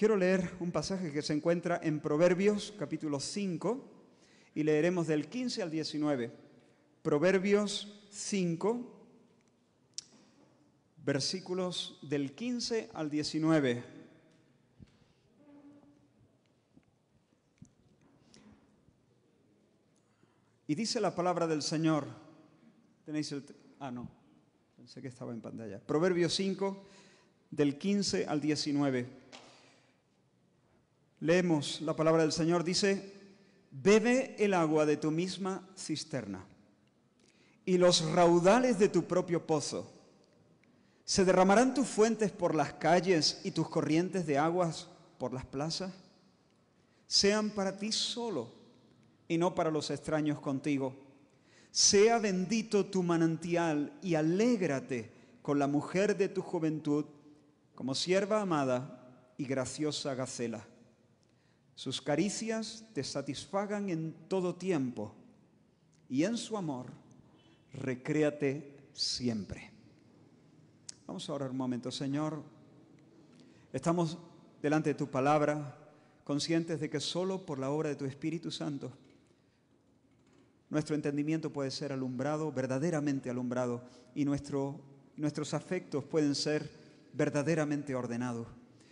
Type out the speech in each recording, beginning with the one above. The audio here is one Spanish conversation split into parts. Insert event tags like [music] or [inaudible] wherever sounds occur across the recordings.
Quiero leer un pasaje que se encuentra en Proverbios capítulo 5 y leeremos del 15 al 19. Proverbios 5, versículos del 15 al 19. Y dice la palabra del Señor. Tenéis el... Ah, no. Pensé que estaba en pantalla. Proverbios 5, del 15 al 19. Leemos la palabra del Señor, dice, bebe el agua de tu misma cisterna y los raudales de tu propio pozo. ¿Se derramarán tus fuentes por las calles y tus corrientes de aguas por las plazas? Sean para ti solo y no para los extraños contigo. Sea bendito tu manantial y alégrate con la mujer de tu juventud, como sierva amada y graciosa gacela. Sus caricias te satisfagan en todo tiempo y en su amor recréate siempre. Vamos a orar un momento, Señor. Estamos delante de tu palabra, conscientes de que solo por la obra de tu Espíritu Santo nuestro entendimiento puede ser alumbrado, verdaderamente alumbrado, y nuestros afectos pueden ser verdaderamente ordenados.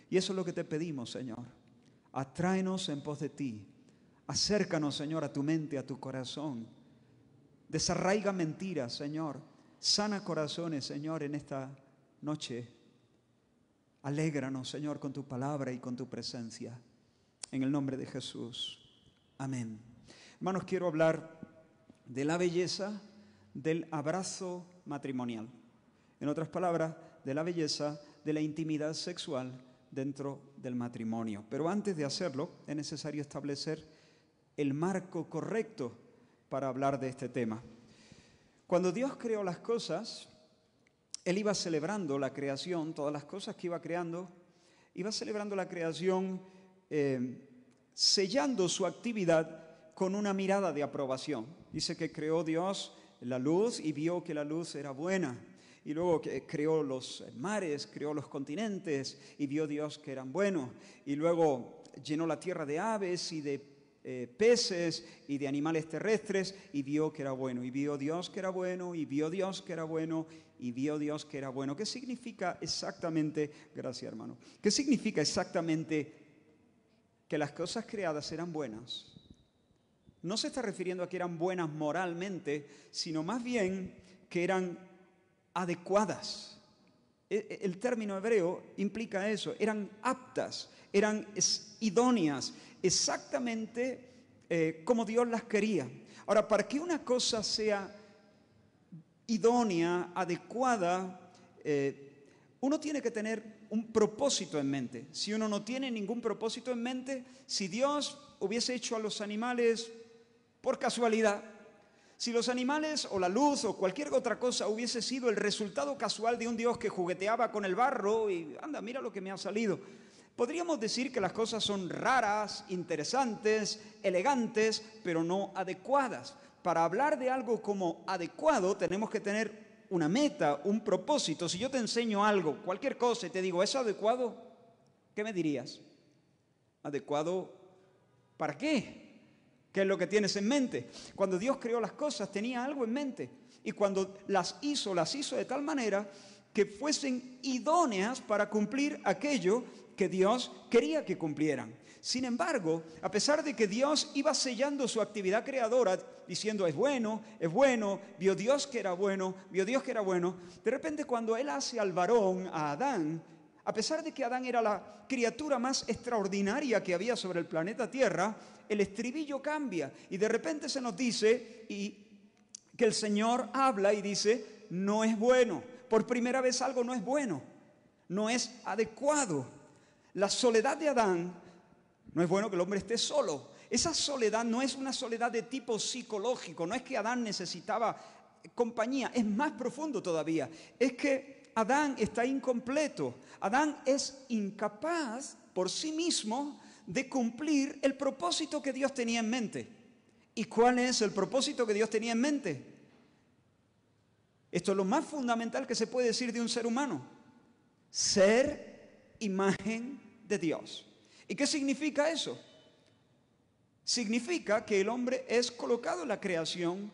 Y eso es lo que te pedimos, Señor Atráenos en pos de ti. Acércanos, Señor, a tu mente, a tu corazón. Desarraiga mentiras, Señor. Sana corazones, Señor, en esta noche. Alégranos, Señor, con tu palabra y con tu presencia. En el nombre de Jesús. Amén. Hermanos, quiero hablar de la belleza del abrazo matrimonial. En otras palabras, de la belleza de la intimidad sexual dentro del matrimonio. Pero antes de hacerlo, es necesario establecer el marco correcto para hablar de este tema. Cuando Dios creó las cosas, Él iba celebrando la creación, todas las cosas que iba creando, iba celebrando la creación eh, sellando su actividad con una mirada de aprobación. Dice que creó Dios la luz y vio que la luz era buena y luego creó los mares, creó los continentes y vio Dios que eran buenos y luego llenó la tierra de aves y de eh, peces y de animales terrestres y vio que era bueno, y vio Dios que era bueno, y vio Dios que era bueno, y vio Dios que era bueno. ¿Qué significa exactamente, gracias hermano, qué significa exactamente que las cosas creadas eran buenas? No se está refiriendo a que eran buenas moralmente, sino más bien que eran adecuadas. E, e, el término hebreo implica eso, eran aptas, eran idóneas, exactamente eh, como Dios las quería. Ahora, para que una cosa sea idónea, adecuada, eh, uno tiene que tener un propósito en mente. Si uno no tiene ningún propósito en mente, si Dios hubiese hecho a los animales por casualidad, si los animales o la luz o cualquier otra cosa hubiese sido el resultado casual de un Dios que jugueteaba con el barro y anda, mira lo que me ha salido. Podríamos decir que las cosas son raras, interesantes, elegantes, pero no adecuadas. Para hablar de algo como adecuado tenemos que tener una meta, un propósito. Si yo te enseño algo, cualquier cosa, y te digo, ¿es adecuado? ¿Qué me dirías? ¿Adecuado para qué? ¿Qué es lo que tienes en mente? Cuando Dios creó las cosas tenía algo en mente. Y cuando las hizo, las hizo de tal manera que fuesen idóneas para cumplir aquello que Dios quería que cumplieran. Sin embargo, a pesar de que Dios iba sellando su actividad creadora diciendo es bueno, es bueno, vio Dios que era bueno, vio Dios que era bueno, de repente cuando Él hace al varón, a Adán, a pesar de que Adán era la criatura más extraordinaria que había sobre el planeta Tierra, el estribillo cambia y de repente se nos dice y que el Señor habla y dice, no es bueno. Por primera vez algo no es bueno, no es adecuado. La soledad de Adán, no es bueno que el hombre esté solo. Esa soledad no es una soledad de tipo psicológico, no es que Adán necesitaba compañía, es más profundo todavía. Es que Adán está incompleto. Adán es incapaz por sí mismo de cumplir el propósito que Dios tenía en mente. ¿Y cuál es el propósito que Dios tenía en mente? Esto es lo más fundamental que se puede decir de un ser humano. Ser imagen de Dios. ¿Y qué significa eso? Significa que el hombre es colocado en la creación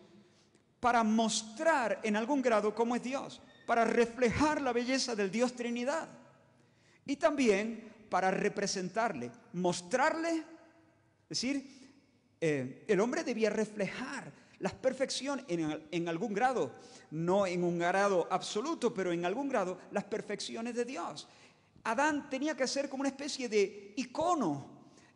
para mostrar en algún grado cómo es Dios para reflejar la belleza del Dios Trinidad y también para representarle, mostrarle, es decir, eh, el hombre debía reflejar las perfecciones en, algún grado, no en un grado absoluto, pero en algún grado las perfecciones de Dios. Adán tenía que ser como una especie de icono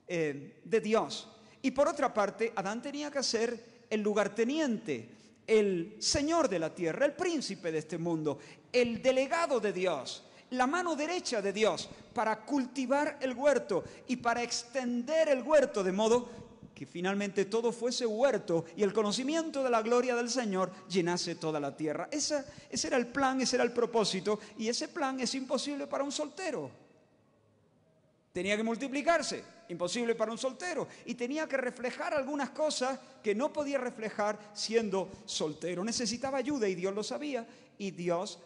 eh, de Dios. Y por otra parte, Adán tenía que ser el lugarteniente, el Señor de la tierra, el príncipe de este mundo, el delegado de Dios, la mano derecha de Dios para cultivar el huerto y para extender el huerto de modo que finalmente todo fuese huerto y el conocimiento de la gloria del Señor llenase toda la tierra. Ese, era el plan, ese era el propósito y ese plan es imposible para un soltero tenía que multiplicarse, imposible para un soltero, y tenía que reflejar algunas cosas que no podía reflejar siendo soltero. Necesitaba ayuda y Dios lo sabía, y Dios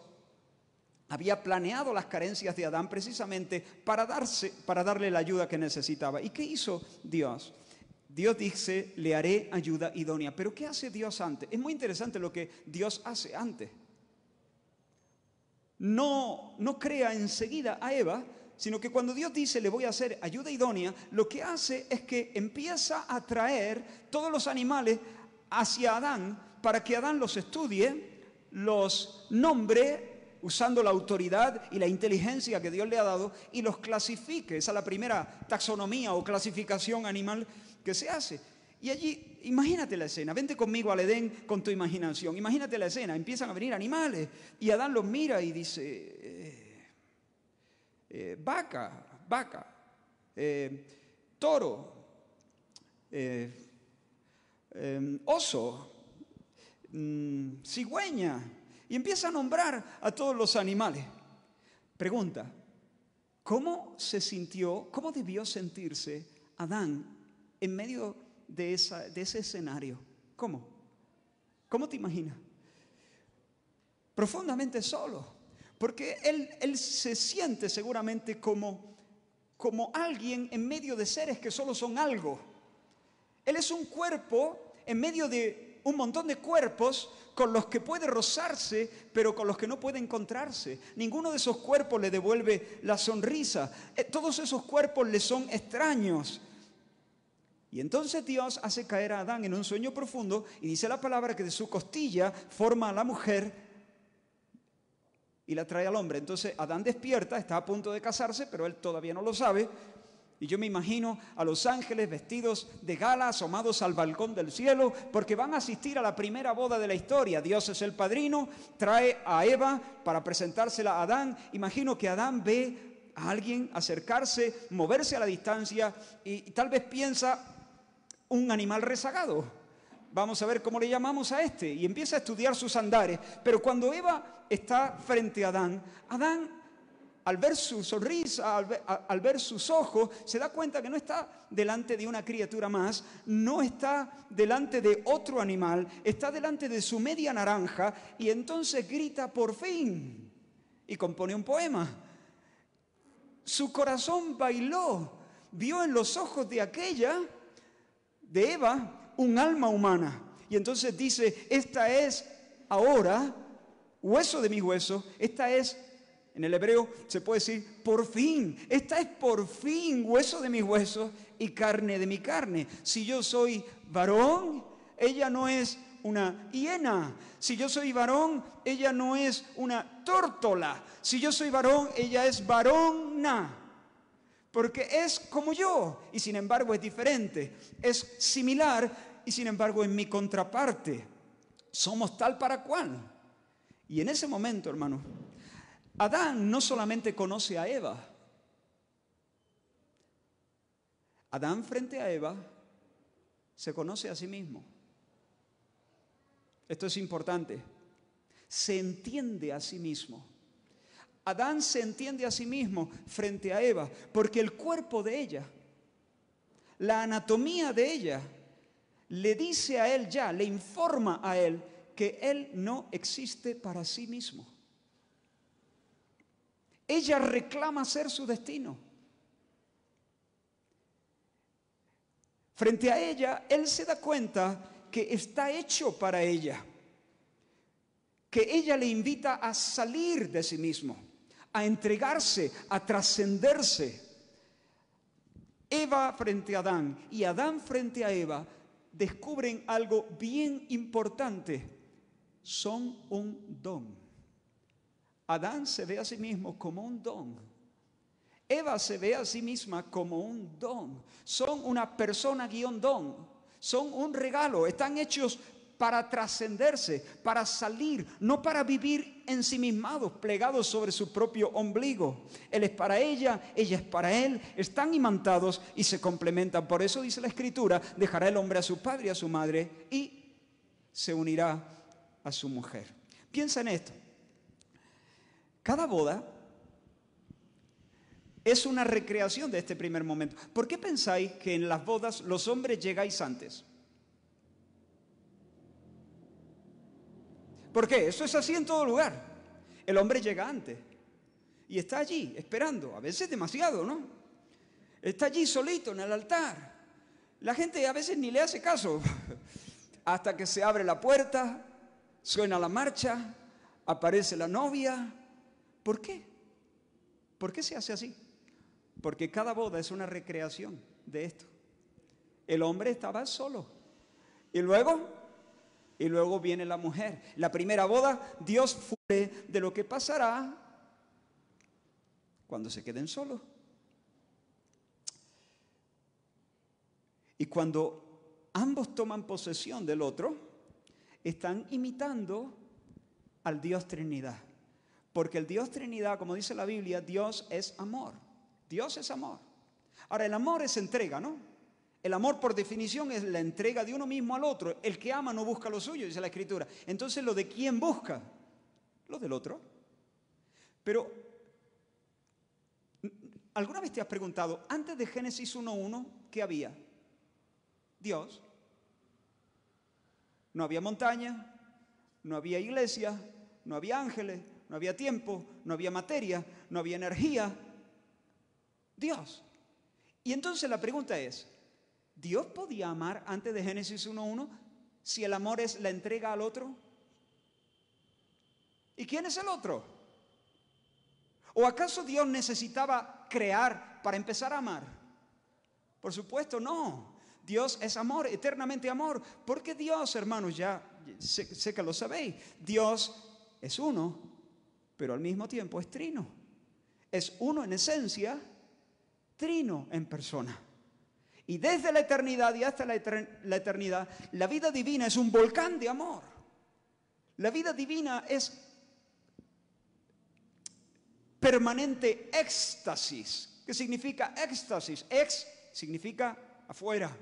había planeado las carencias de Adán precisamente para, darle la ayuda que necesitaba. ¿Y qué hizo Dios? Dios dice, le haré ayuda idónea. Pero ¿qué hace Dios antes? Es muy interesante lo que Dios hace antes. No, no crea enseguida a Eva, sino que cuando Dios dice le voy a hacer ayuda idónea, lo que hace es que empieza a traer todos los animales hacia Adán para que Adán los estudie, los nombre usando la autoridad y la inteligencia que Dios le ha dado y los clasifique. Esa es la primera taxonomía o clasificación animal que se hace. Y allí, imagínate la escena, vente conmigo al Edén con tu imaginación, imagínate la escena, empiezan a venir animales y Adán los mira y dice, eh, vaca, vaca, eh, toro, eh, em, oso, mm, cigüeña, y empieza a nombrar a todos los animales. Pregunta, ¿cómo se sintió, cómo debió sentirse Adán en medio de, de ese escenario? ¿Cómo? ¿Cómo te imaginas? Profundamente solo. Porque él, se siente seguramente como, como alguien en medio de seres que solo son algo. Él es un cuerpo en medio de un montón de cuerpos con los que puede rozarse, pero con los que no puede encontrarse. Ninguno de esos cuerpos le devuelve la sonrisa. Eh, todos esos cuerpos le son extraños. Y entonces Dios hace caer a Adán en un sueño profundo y dice la palabra que de su costilla forma a la mujer y la trae al hombre. Entonces Adán despierta, está a punto de casarse, pero él todavía no lo sabe. Y yo me imagino a los ángeles vestidos de gala, asomados al balcón del cielo, porque van a asistir a la primera boda de la historia. Dios es el padrino, trae a Eva para presentársela a Adán. Imagino que Adán ve a alguien acercarse, moverse a la distancia y, tal vez piensa un animal rezagado vamos a ver cómo le llamamos a este, y empieza a estudiar sus andares. Pero cuando Eva está frente a Adán, Adán, al ver su sonrisa, al ver, sus ojos, se da cuenta que no está delante de una criatura más, no está delante de otro animal, está delante de su media naranja, y entonces grita por fin y compone un poema. Su corazón bailó, vio en los ojos de aquella, de Eva, un alma humana. Y entonces dice, esta es ahora hueso de mi hueso, esta es, en el hebreo se puede decir, por fin, esta es por fin hueso de mis huesos y carne de mi carne. Si yo soy varón, ella no es una hiena. Si yo soy varón, ella no es una tórtola. Si yo soy varón, ella es varona porque es como yo y sin embargo es diferente, es similar y sin embargo en mi contraparte. Somos tal para cual. Y en ese momento, hermano, Adán no solamente conoce a Eva, Adán frente a Eva se conoce a sí mismo. Esto es importante. Se entiende a sí mismo. Adán se entiende a sí mismo frente a Eva, porque el cuerpo de ella, la anatomía de ella, le dice a él ya, le informa a él que él no existe para sí mismo. Ella reclama ser su destino. Frente a ella, él se da cuenta que está hecho para ella, que ella le invita a salir de sí mismo a entregarse, a trascenderse. Eva frente a Adán y Adán frente a Eva descubren algo bien importante. Son un don. Adán se ve a sí mismo como un don. Eva se ve a sí misma como un don. Son una persona guión don. Son un regalo. Están hechos para trascenderse, para salir, no para vivir ensimismados, plegados sobre su propio ombligo. Él es para ella, ella es para él, están imantados y se complementan. Por eso dice la escritura, dejará el hombre a su padre y a su madre y se unirá a su mujer. Piensa en esto. Cada boda es una recreación de este primer momento. ¿Por qué pensáis que en las bodas los hombres llegáis antes? ¿Por qué? eso es así en todo lugar. El hombre llega antes y está allí esperando, a veces demasiado, ¿no? Está allí solito en el altar. La gente a veces ni le hace caso. [laughs] Hasta que se abre la puerta, suena la marcha, aparece la novia. ¿Por qué? ¿Por qué se hace así? Porque cada boda es una recreación de esto. El hombre estaba solo. Y luego y luego viene la mujer. La primera boda, Dios fue de lo que pasará cuando se queden solos. Y cuando ambos toman posesión del otro, están imitando al Dios Trinidad. Porque el Dios Trinidad, como dice la Biblia, Dios es amor. Dios es amor. Ahora, el amor es entrega, ¿no? El amor por definición es la entrega de uno mismo al otro. El que ama no busca lo suyo, dice la escritura. Entonces, ¿lo de quién busca? Lo del otro. Pero, ¿alguna vez te has preguntado, antes de Génesis 1.1, ¿qué había? Dios. No había montaña, no había iglesia, no había ángeles, no había tiempo, no había materia, no había energía. Dios. Y entonces la pregunta es, Dios podía amar antes de Génesis 1.1 si el amor es la entrega al otro. ¿Y quién es el otro? ¿O acaso Dios necesitaba crear para empezar a amar? Por supuesto, no. Dios es amor, eternamente amor. Porque Dios, hermanos, ya sé, sé que lo sabéis, Dios es uno, pero al mismo tiempo es trino. Es uno en esencia, trino en persona. Y desde la eternidad y hasta la, eternidad, la vida divina es un volcán de amor. La vida divina es permanente éxtasis. ¿Qué significa éxtasis? Ex significa afuera.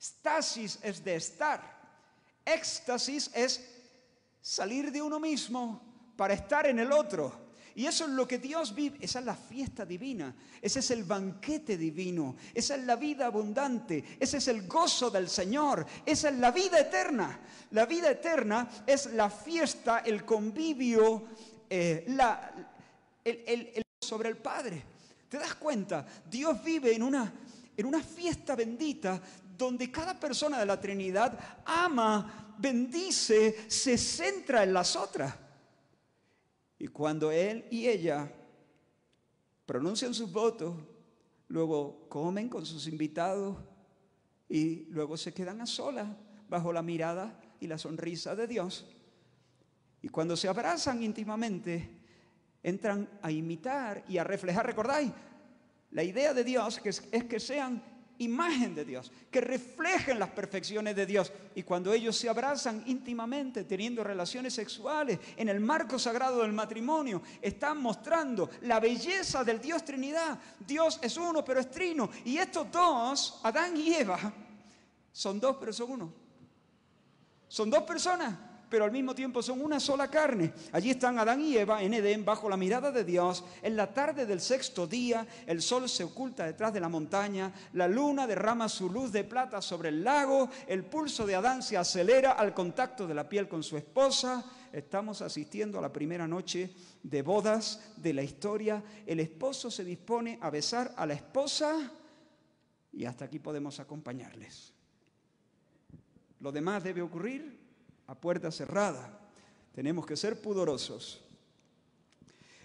Stasis es de estar. Éxtasis es salir de uno mismo para estar en el otro. Y eso es lo que Dios vive, esa es la fiesta divina, ese es el banquete divino, esa es la vida abundante, ese es el gozo del Señor, esa es la vida eterna. La vida eterna es la fiesta, el convivio, eh, el, sobre el Padre. ¿Te das cuenta? Dios vive en una, en una fiesta bendita donde cada persona de la Trinidad ama, bendice, se centra en las otras. Y cuando él y ella pronuncian sus votos, luego comen con sus invitados y luego se quedan a solas bajo la mirada y la sonrisa de Dios. Y cuando se abrazan íntimamente, entran a imitar y a reflejar. ¿Recordáis? La idea de Dios es que sean imagen de Dios, que reflejen las perfecciones de Dios. Y cuando ellos se abrazan íntimamente, teniendo relaciones sexuales en el marco sagrado del matrimonio, están mostrando la belleza del Dios Trinidad. Dios es uno, pero es trino. Y estos dos, Adán y Eva, son dos, pero son uno. Son dos personas pero al mismo tiempo son una sola carne. Allí están Adán y Eva en Edén bajo la mirada de Dios. En la tarde del sexto día el sol se oculta detrás de la montaña, la luna derrama su luz de plata sobre el lago, el pulso de Adán se acelera al contacto de la piel con su esposa. Estamos asistiendo a la primera noche de bodas de la historia. El esposo se dispone a besar a la esposa y hasta aquí podemos acompañarles. Lo demás debe ocurrir a puerta cerrada. Tenemos que ser pudorosos.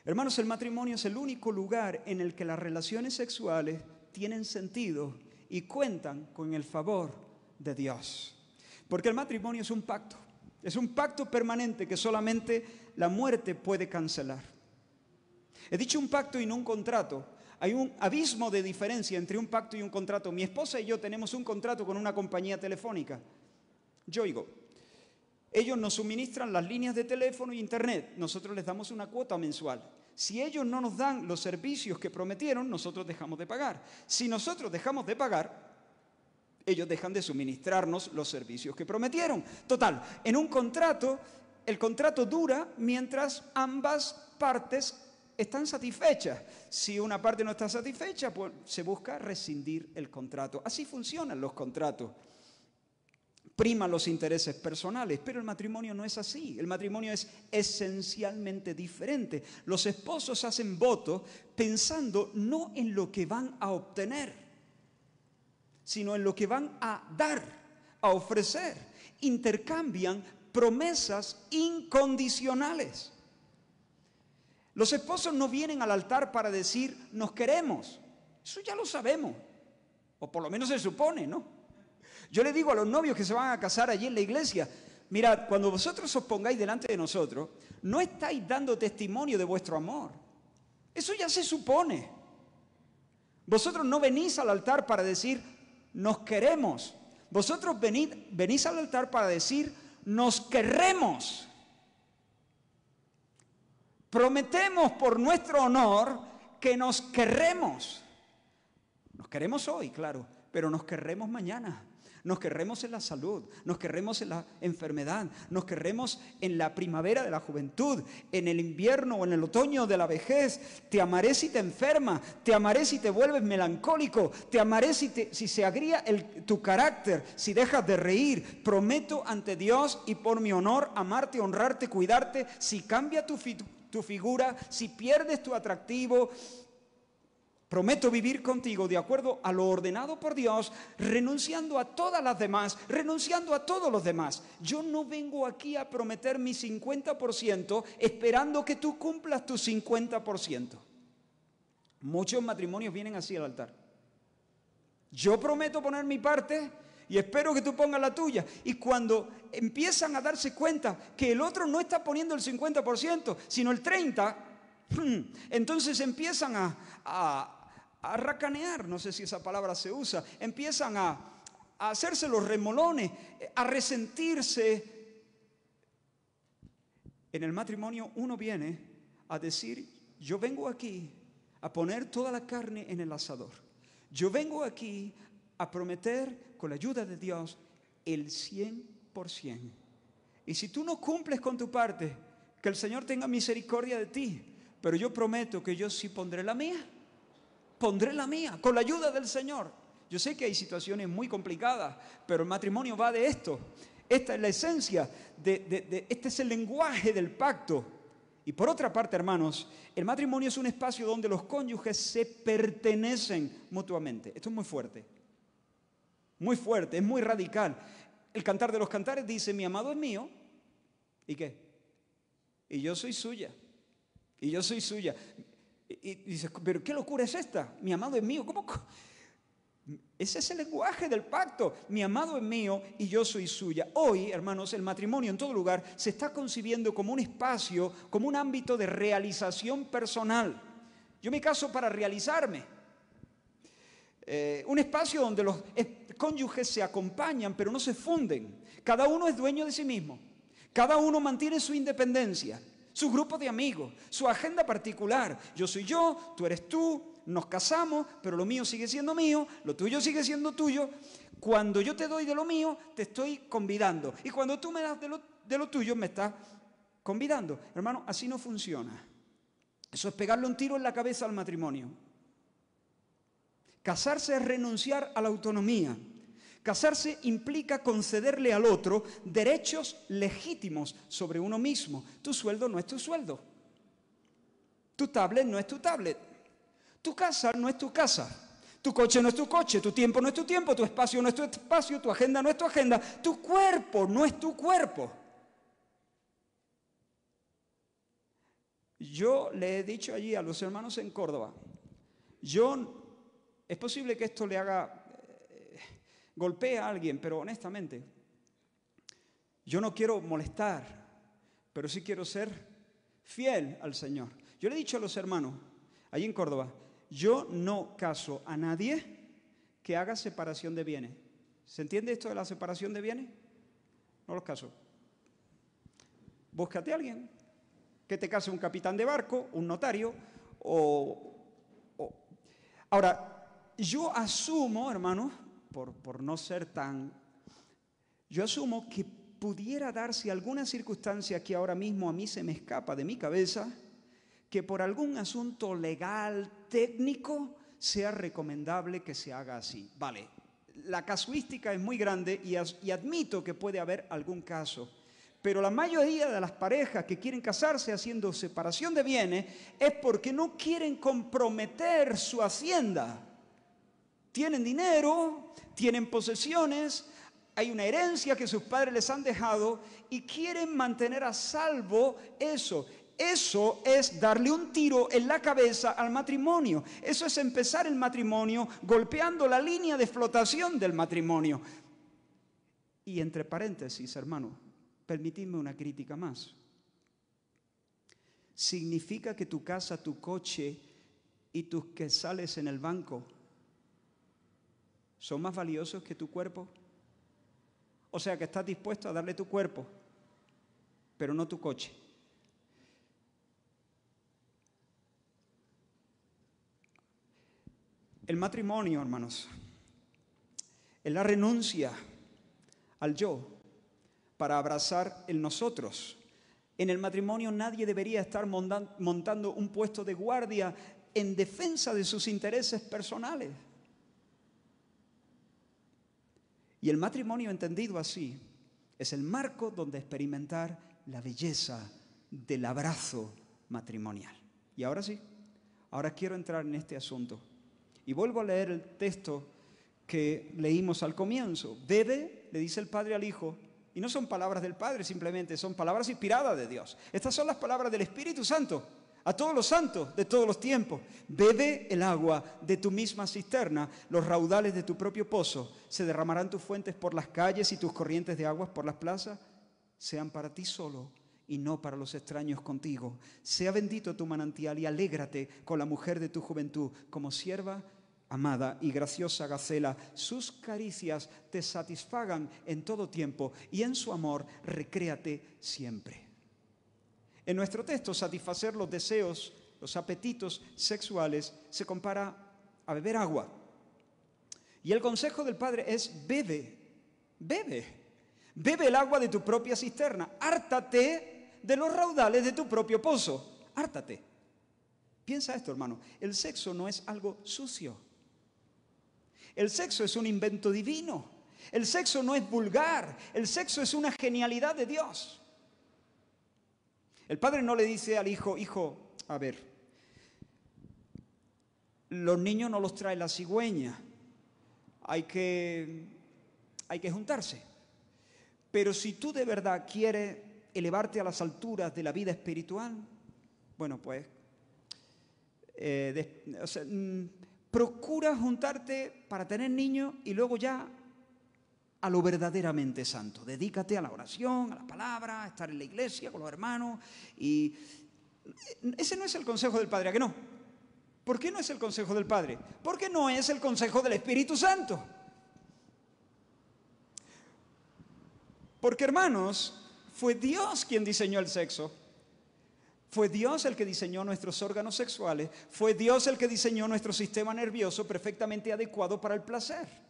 Hermanos, el matrimonio es el único lugar en el que las relaciones sexuales tienen sentido y cuentan con el favor de Dios. Porque el matrimonio es un pacto, es un pacto permanente que solamente la muerte puede cancelar. He dicho un pacto y no un contrato. Hay un abismo de diferencia entre un pacto y un contrato. Mi esposa y yo tenemos un contrato con una compañía telefónica. Yo digo, ellos nos suministran las líneas de teléfono e internet. Nosotros les damos una cuota mensual. Si ellos no nos dan los servicios que prometieron, nosotros dejamos de pagar. Si nosotros dejamos de pagar, ellos dejan de suministrarnos los servicios que prometieron. Total, en un contrato, el contrato dura mientras ambas partes están satisfechas. Si una parte no está satisfecha, pues se busca rescindir el contrato. Así funcionan los contratos. Prima los intereses personales, pero el matrimonio no es así, el matrimonio es esencialmente diferente. Los esposos hacen votos pensando no en lo que van a obtener, sino en lo que van a dar, a ofrecer. Intercambian promesas incondicionales. Los esposos no vienen al altar para decir nos queremos, eso ya lo sabemos, o por lo menos se supone, ¿no? Yo le digo a los novios que se van a casar allí en la iglesia, mirad, cuando vosotros os pongáis delante de nosotros, no estáis dando testimonio de vuestro amor. Eso ya se supone. Vosotros no venís al altar para decir, nos queremos. Vosotros venid, venís al altar para decir, nos queremos. Prometemos por nuestro honor que nos queremos. Nos queremos hoy, claro, pero nos querremos mañana. Nos querremos en la salud, nos querremos en la enfermedad, nos querremos en la primavera de la juventud, en el invierno o en el otoño de la vejez. Te amaré si te enferma, te amaré si te vuelves melancólico, te amaré si, si se agría el, tu carácter, si dejas de reír. Prometo ante Dios y por mi honor amarte, honrarte, cuidarte, si cambia tu, tu figura, si pierdes tu atractivo, Prometo vivir contigo de acuerdo a lo ordenado por Dios, renunciando a todas las demás, renunciando a todos los demás. Yo no vengo aquí a prometer mi 50% esperando que tú cumplas tu 50%. Muchos matrimonios vienen así al altar. Yo prometo poner mi parte y espero que tú pongas la tuya. Y cuando empiezan a darse cuenta que el otro no está poniendo el 50%, sino el 30%, [laughs] entonces empiezan a, a, a racanear, no sé si esa palabra se usa, empiezan a, hacerse los remolones, a resentirse. En el matrimonio uno viene a decir, yo vengo aquí a poner toda la carne en el asador. Yo vengo aquí a prometer con la ayuda de Dios el 100%. Y si tú no cumples con tu parte, que el Señor tenga misericordia de ti, pero yo prometo que yo sí pondré la mía pondré la mía con la ayuda del Señor. Yo sé que hay situaciones muy complicadas, pero el matrimonio va de esto. Esta es la esencia, de, este es el lenguaje del pacto. Y por otra parte, hermanos, el matrimonio es un espacio donde los cónyuges se pertenecen mutuamente. Esto es muy fuerte, muy fuerte, es muy radical. El cantar de los cantares dice, mi amado es mío, ¿y qué? Y yo soy suya, y yo soy suya. Y dices, pero qué locura es esta, mi amado es mío, ¿cómo? Ese es el lenguaje del pacto. Mi amado es mío y yo soy suya. Hoy, hermanos, el matrimonio en todo lugar se está concibiendo como un espacio, como un ámbito de realización personal. Yo me caso para realizarme. Eh, un espacio donde los cónyuges se acompañan, pero no se funden. Cada uno es dueño de sí mismo. Cada uno mantiene su independencia su grupo de amigos, su agenda particular. Yo soy yo, tú eres tú, nos casamos, pero lo mío sigue siendo mío, lo tuyo sigue siendo tuyo. Cuando yo te doy de lo mío, te estoy convidando. Y cuando tú me das de lo, tuyo, me estás convidando. Hermano, así no funciona. Eso es pegarle un tiro en la cabeza al matrimonio. Casarse es renunciar a la autonomía. Casarse implica concederle al otro derechos legítimos sobre uno mismo. Tu sueldo no es tu sueldo. Tu tablet no es tu tablet. Tu casa no es tu casa. Tu coche no es tu coche, tu tiempo no es tu tiempo, tu espacio no es tu espacio, tu agenda no es tu agenda, tu cuerpo no es tu cuerpo. Yo le he dicho allí a los hermanos en Córdoba, yo, es posible que esto le haga golpea a alguien, pero honestamente, yo no quiero molestar, pero sí quiero ser fiel al Señor. Yo le he dicho a los hermanos, allí en Córdoba, yo no caso a nadie que haga separación de bienes. ¿Se entiende esto de la separación de bienes? No los caso. Búscate a alguien que te case un capitán de barco, un notario o... o... Ahora, yo asumo, hermanos, por, no ser tan, yo asumo que pudiera darse alguna circunstancia que ahora mismo a mí se me escapa de mi cabeza, que por algún asunto legal, técnico, sea recomendable que se haga así. Vale, la casuística es muy grande y, admito que puede haber algún caso. Pero la mayoría de las parejas que quieren casarse haciendo separación de bienes es porque no quieren comprometer su hacienda. Tienen dinero, tienen posesiones, hay una herencia que sus padres les han dejado y quieren mantener a salvo eso. Eso es darle un tiro en la cabeza al matrimonio. Eso es empezar el matrimonio golpeando la línea de flotación del matrimonio. Y entre paréntesis, hermano, permitidme una crítica más. Significa que tu casa, tu coche y tus que sales en el banco son más valiosos que tu cuerpo. O sea que estás dispuesto a darle tu cuerpo, pero no tu coche. El matrimonio, hermanos, es la renuncia al yo para abrazar el nosotros. En el matrimonio nadie debería estar montando un puesto de guardia en defensa de sus intereses personales. Y el matrimonio entendido así es el marco donde experimentar la belleza del abrazo matrimonial. Y ahora sí, ahora quiero entrar en este asunto. Y vuelvo a leer el texto que leímos al comienzo. Bebe, le dice el padre al hijo, y no son palabras del padre simplemente, son palabras inspiradas de Dios. Estas son las palabras del Espíritu Santo a todos los santos de todos los tiempos. Bebe el agua de tu misma cisterna, los raudales de tu propio pozo. Se derramarán tus fuentes por las calles y tus corrientes de aguas por las plazas. Sean para ti solo y no para los extraños contigo. Sea bendito tu manantial y alégrate con la mujer de tu juventud, como sierva amada y graciosa Gacela, sus caricias te satisfagan en todo tiempo y en su amor recréate siempre. En nuestro texto, satisfacer los deseos, los apetitos sexuales, se compara a beber agua. Y el consejo del Padre es bebe, bebe, bebe el agua de tu propia cisterna, hártate de los raudales de tu propio pozo, hártate. Piensa esto, hermano, el sexo no es algo sucio. El sexo es un invento divino. El sexo no es vulgar. El sexo es una genialidad de Dios. El padre no le dice al hijo, hijo, a ver, los niños no los trae la cigüeña, hay que, hay que juntarse. Pero si tú de verdad quieres elevarte a las alturas de la vida espiritual, bueno, pues eh, mm, procura juntarte para tener niños y luego ya a lo verdaderamente santo. Dedícate a la oración, a la palabra, a estar en la iglesia con los hermanos. Y eh, ese no es el consejo del Padre, ¿a qué no? ¿Por qué no es el consejo del Padre? Porque no es el consejo del Espíritu Santo. Porque hermanos, fue Dios quien diseñó el sexo. Fue Dios el que diseñó nuestros órganos sexuales. Fue Dios el que diseñó nuestro sistema nervioso perfectamente adecuado para el placer.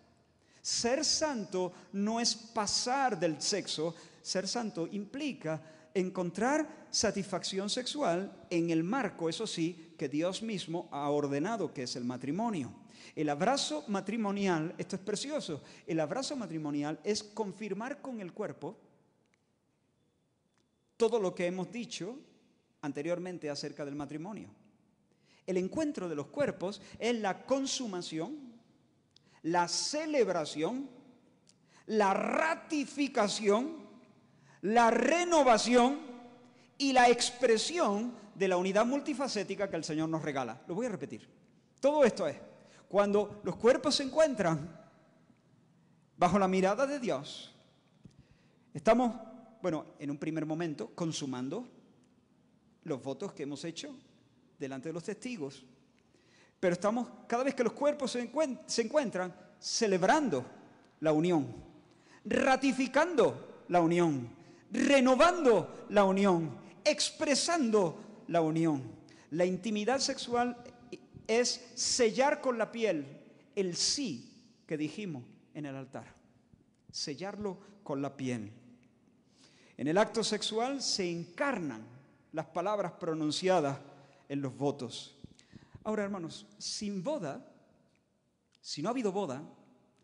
Ser santo no es pasar del sexo, ser santo implica encontrar satisfacción sexual en el marco, eso sí, que Dios mismo ha ordenado, que es el matrimonio. El abrazo matrimonial, esto es precioso, el abrazo matrimonial es confirmar con el cuerpo todo lo que hemos dicho anteriormente acerca del matrimonio. El encuentro de los cuerpos es la consumación, la celebración, la ratificación, la renovación y la expresión de la unidad multifacética que el Señor nos regala. Lo voy a repetir. Todo esto es, cuando los cuerpos se encuentran bajo la mirada de Dios, estamos, bueno, en un primer momento consumando los votos que hemos hecho delante de los testigos, pero estamos, cada vez que los cuerpos se, se encuentran, celebrando la unión, ratificando la unión, renovando la unión, expresando la unión. La intimidad sexual es sellar con la piel el sí que dijimos en el altar, sellarlo con la piel. En el acto sexual se encarnan las palabras pronunciadas en los votos. Ahora, hermanos, sin boda, si no ha habido boda,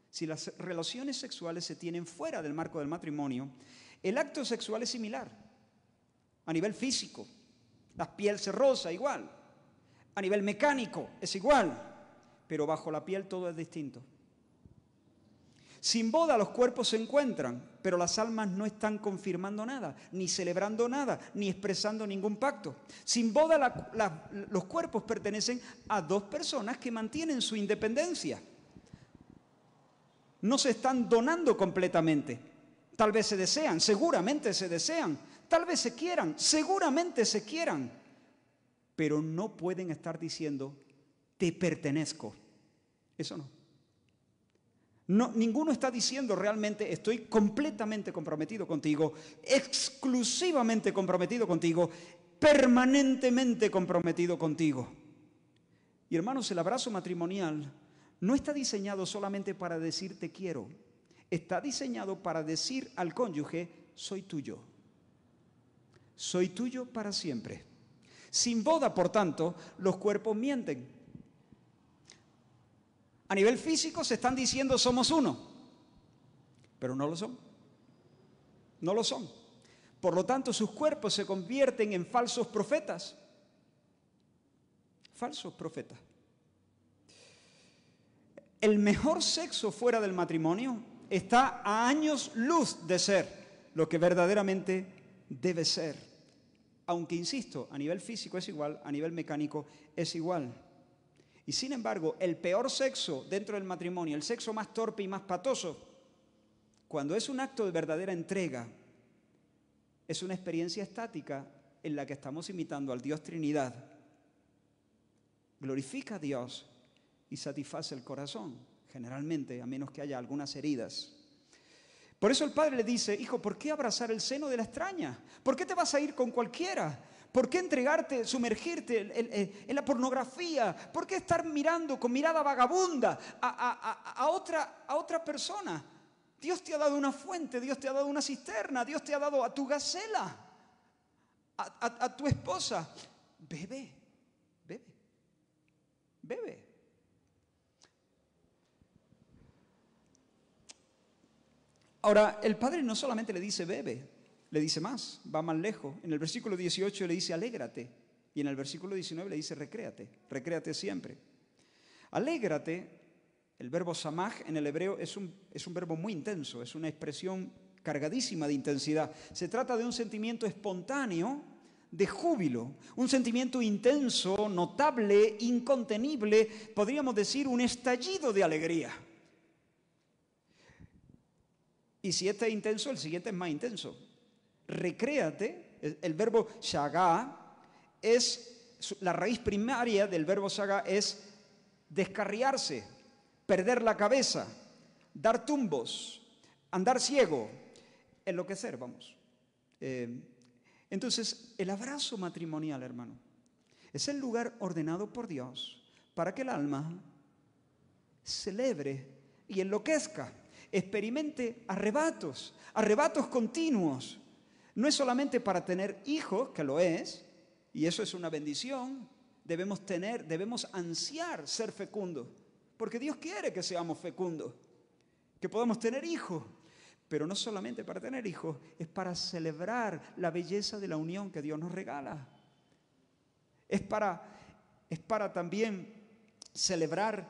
si las relaciones sexuales se tienen fuera del marco del matrimonio, el acto sexual es similar a nivel físico. La piel se rosa igual. A nivel mecánico es igual. Pero bajo la piel todo es distinto. Sin boda los cuerpos se encuentran, pero las almas no están confirmando nada, ni celebrando nada, ni expresando ningún pacto. Sin boda los cuerpos pertenecen a dos personas que mantienen su independencia. No se están donando completamente. Tal vez se desean, seguramente se desean, tal vez se quieran, seguramente se quieran, pero no pueden estar diciendo, te pertenezco. Eso no ninguno está diciendo realmente estoy completamente comprometido contigo, exclusivamente comprometido contigo, permanentemente comprometido contigo. Y hermanos, el abrazo matrimonial no está diseñado solamente para decir te quiero, está diseñado para decir al cónyuge soy tuyo, soy tuyo para siempre. Sin boda, por tanto, los cuerpos mienten a nivel físico se están diciendo somos uno, pero no lo son. No lo son. Por lo tanto, sus cuerpos se convierten en falsos profetas. Falsos profetas. El mejor sexo fuera del matrimonio está a años luz de ser lo que verdaderamente debe ser. Aunque, insisto, a nivel físico es igual, a nivel mecánico es igual. Y sin embargo, el peor sexo dentro del matrimonio, el sexo más torpe y más patoso, cuando es un acto de verdadera entrega, es una experiencia estática en la que estamos imitando al Dios Trinidad. Glorifica a Dios y satisface el corazón, generalmente, a menos que haya algunas heridas. Por eso el padre le dice, hijo, ¿por qué abrazar el seno de la extraña? ¿Por qué te vas a ir con cualquiera? ¿Por qué entregarte, sumergirte en, la pornografía? ¿Por qué estar mirando con mirada vagabunda a, otra, a otra persona? Dios te ha dado una fuente, Dios te ha dado una cisterna, Dios te ha dado a tu gacela, a, tu esposa. Bebe, bebe, bebe. Ahora, el padre no solamente le dice bebe, le dice más, va más lejos. En el versículo 18 le dice, alégrate. Y en el versículo 19 le dice, recréate, recréate siempre. Alégrate, el verbo samaj en el hebreo es un, es un verbo muy intenso, es una expresión cargadísima de intensidad. Se trata de un sentimiento espontáneo de júbilo, un sentimiento intenso, notable, incontenible, podríamos decir un estallido de alegría. Y si este es intenso, el siguiente es más intenso recréate, el verbo shagá es, la raíz primaria del verbo shagá es descarriarse, perder la cabeza, dar tumbos, andar ciego, enloquecer, vamos. Eh, entonces, el abrazo matrimonial, hermano, es el lugar ordenado por Dios para que el alma celebre y enloquezca, experimente arrebatos, arrebatos continuos, no es solamente para tener hijos, que lo es, y eso es una bendición. Debemos tener, debemos ansiar ser fecundos, porque Dios quiere que seamos fecundos, que podamos tener hijos. Pero no solamente para tener hijos, es para celebrar la belleza de la unión que Dios nos regala. Es para, es para también celebrar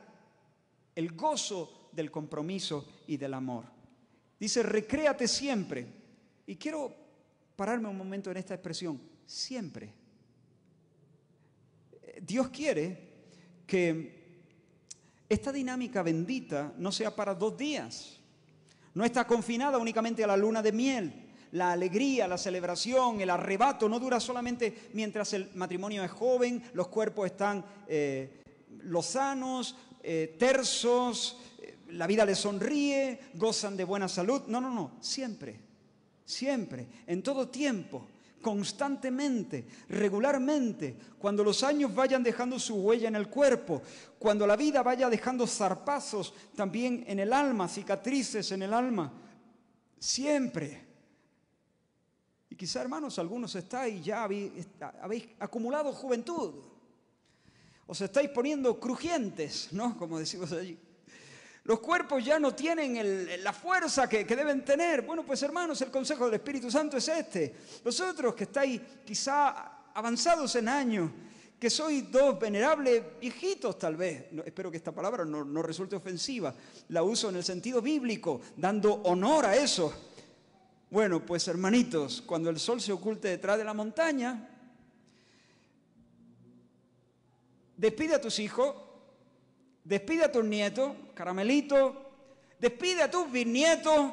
el gozo del compromiso y del amor. Dice, recréate siempre. Y quiero pararme un momento en esta expresión, siempre. Dios quiere que esta dinámica bendita no sea para dos días. No está confinada únicamente a la luna de miel. La alegría, la celebración, el arrebato no dura solamente mientras el matrimonio es joven, los cuerpos están eh, lozanos, eh, tersos, eh, la vida les sonríe, gozan de buena salud. No, no, no, siempre siempre, en todo tiempo, constantemente, regularmente, cuando los años vayan dejando su huella en el cuerpo, cuando la vida vaya dejando zarpazos también en el alma, cicatrices en el alma, siempre. Y quizá, hermanos, algunos estáis ya habéis, habéis acumulado juventud, os estáis poniendo crujientes, ¿no? Como decimos allí. Los cuerpos ya no tienen la fuerza que, deben tener. Bueno, pues hermanos, el consejo del Espíritu Santo es este. Vosotros que estáis quizá avanzados en años, que sois dos venerables viejitos tal vez, espero que esta palabra no, no resulte ofensiva, la uso en el sentido bíblico, dando honor a eso. Bueno, pues hermanitos, cuando el sol se oculte detrás de la montaña, despide a tus hijos, Despide a tus nieto, caramelito, despide a tus bisnietos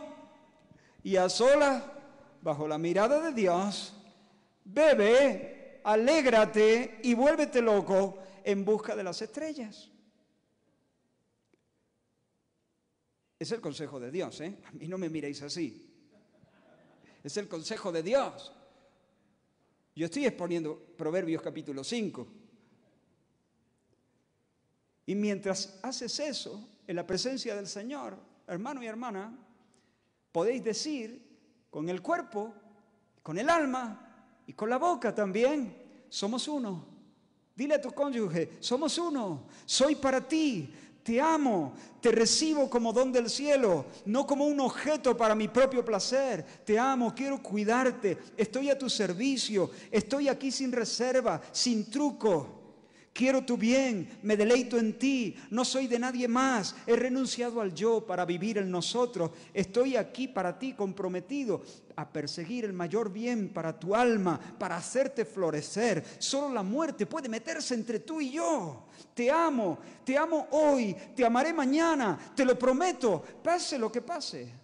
y a solas, bajo la mirada de Dios, bebe, alégrate y vuélvete loco en busca de las estrellas. Es el consejo de Dios, ¿eh? A mí no me miréis así. Es el consejo de Dios. Yo estoy exponiendo Proverbios capítulo 5. Y mientras haces eso, en la presencia del Señor, hermano y hermana, podéis decir con el cuerpo, con el alma y con la boca también, somos uno. Dile a tu cónyuge, somos uno, soy para ti, te amo, te recibo como don del cielo, no como un objeto para mi propio placer. Te amo, quiero cuidarte, estoy a tu servicio, estoy aquí sin reserva, sin truco. Quiero tu bien, me deleito en ti, no soy de nadie más, he renunciado al yo para vivir en nosotros, estoy aquí para ti comprometido a perseguir el mayor bien para tu alma, para hacerte florecer. Solo la muerte puede meterse entre tú y yo. Te amo, te amo hoy, te amaré mañana, te lo prometo, pase lo que pase.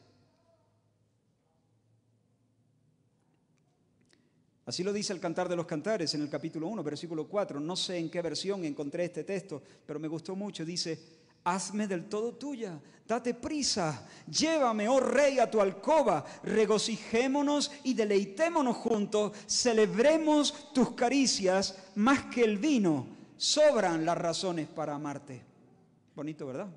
Así lo dice el Cantar de los Cantares en el capítulo 1, versículo 4. No sé en qué versión encontré este texto, pero me gustó mucho. Dice, hazme del todo tuya, date prisa, llévame, oh rey, a tu alcoba, regocijémonos y deleitémonos juntos, celebremos tus caricias más que el vino, sobran las razones para amarte. Bonito, ¿verdad?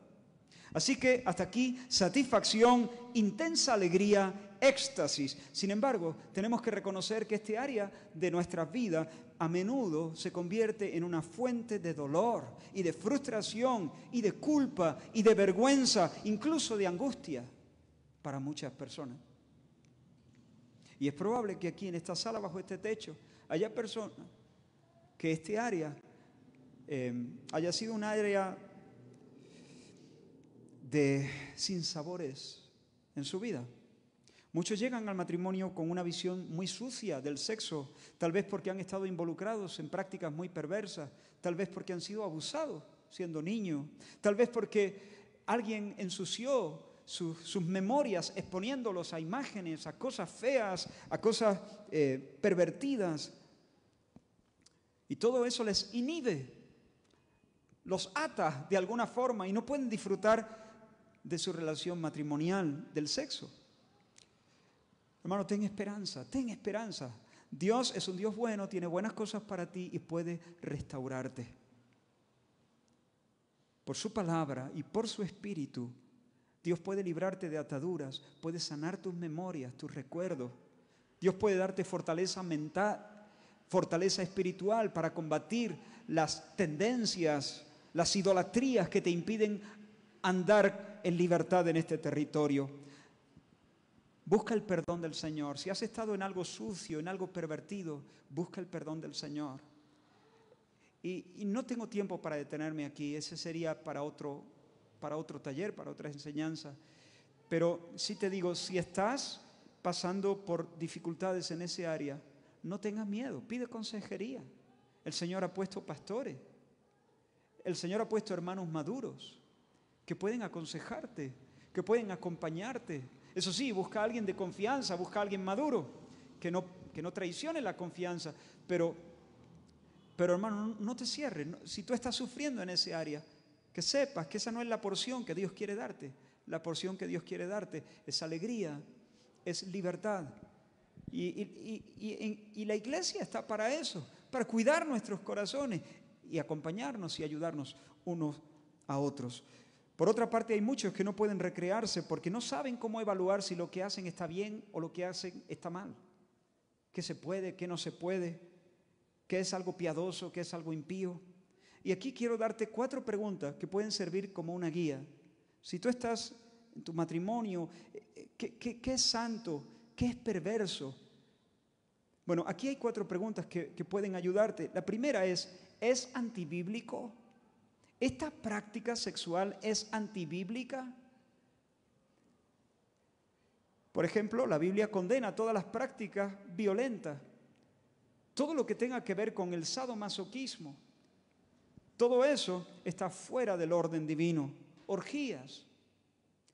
Así que hasta aquí, satisfacción, intensa alegría éxtasis. Sin embargo, tenemos que reconocer que este área de nuestra vida a menudo se convierte en una fuente de dolor y de frustración y de culpa y de vergüenza, incluso de angustia para muchas personas. Y es probable que aquí en esta sala, bajo este techo, haya personas que este área em, haya sido un área de sinsabores en su vida. Muchos llegan al matrimonio con una visión muy sucia del sexo, tal vez porque han estado involucrados en prácticas muy perversas, tal vez porque han sido abusados siendo niños, tal vez porque alguien ensució sus, memorias exponiéndolos a imágenes, a cosas feas, a cosas eh, pervertidas. Y todo eso les inhibe, los ata de alguna forma y no pueden disfrutar de su relación matrimonial, del sexo. Hermano, ten esperanza, ten esperanza. Dios es un Dios bueno, tiene buenas cosas para ti y puede restaurarte. Por su palabra y por su espíritu, Dios puede librarte de ataduras, puede sanar tus memorias, tus recuerdos. Dios puede darte fortaleza mental, fortaleza espiritual para combatir las tendencias, las idolatrías que te impiden andar en libertad en este territorio. Busca el perdón del Señor. Si has estado en algo sucio, en algo pervertido, busca el perdón del Señor. Y, no tengo tiempo para detenerme aquí, ese sería para otro, para otro taller, para otras enseñanzas. Pero sí te digo, si estás pasando por dificultades en ese área, no tengas miedo, pide consejería. El Señor ha puesto pastores, el Señor ha puesto hermanos maduros que pueden aconsejarte, que pueden acompañarte, eso sí, busca a alguien de confianza, busca a alguien maduro, que no, que no traicione la confianza, pero, pero hermano, no, te cierres. si tú estás sufriendo en ese área, que sepas que esa no es la porción que Dios quiere darte. La porción que Dios quiere darte es alegría, es libertad. y, la iglesia está para eso, para cuidar nuestros corazones y acompañarnos y ayudarnos unos a otros. Por otra parte, hay muchos que no pueden recrearse porque no saben cómo evaluar si lo que hacen está bien o lo que hacen está mal. ¿Qué se puede, qué no se puede? ¿Qué es algo piadoso, qué es algo impío? Y aquí quiero darte cuatro preguntas que pueden servir como una guía. Si tú estás en tu matrimonio, eh, ¿qué, es santo? ¿Qué es perverso? Bueno, aquí hay cuatro preguntas que pueden ayudarte. La primera es, ¿es antibíblico? ¿Esta práctica sexual es antibíblica? Por ejemplo, la Biblia condena todas las prácticas violentas, todo lo que tenga que ver con el sadomasoquismo. Todo eso está fuera del orden divino. Orgías,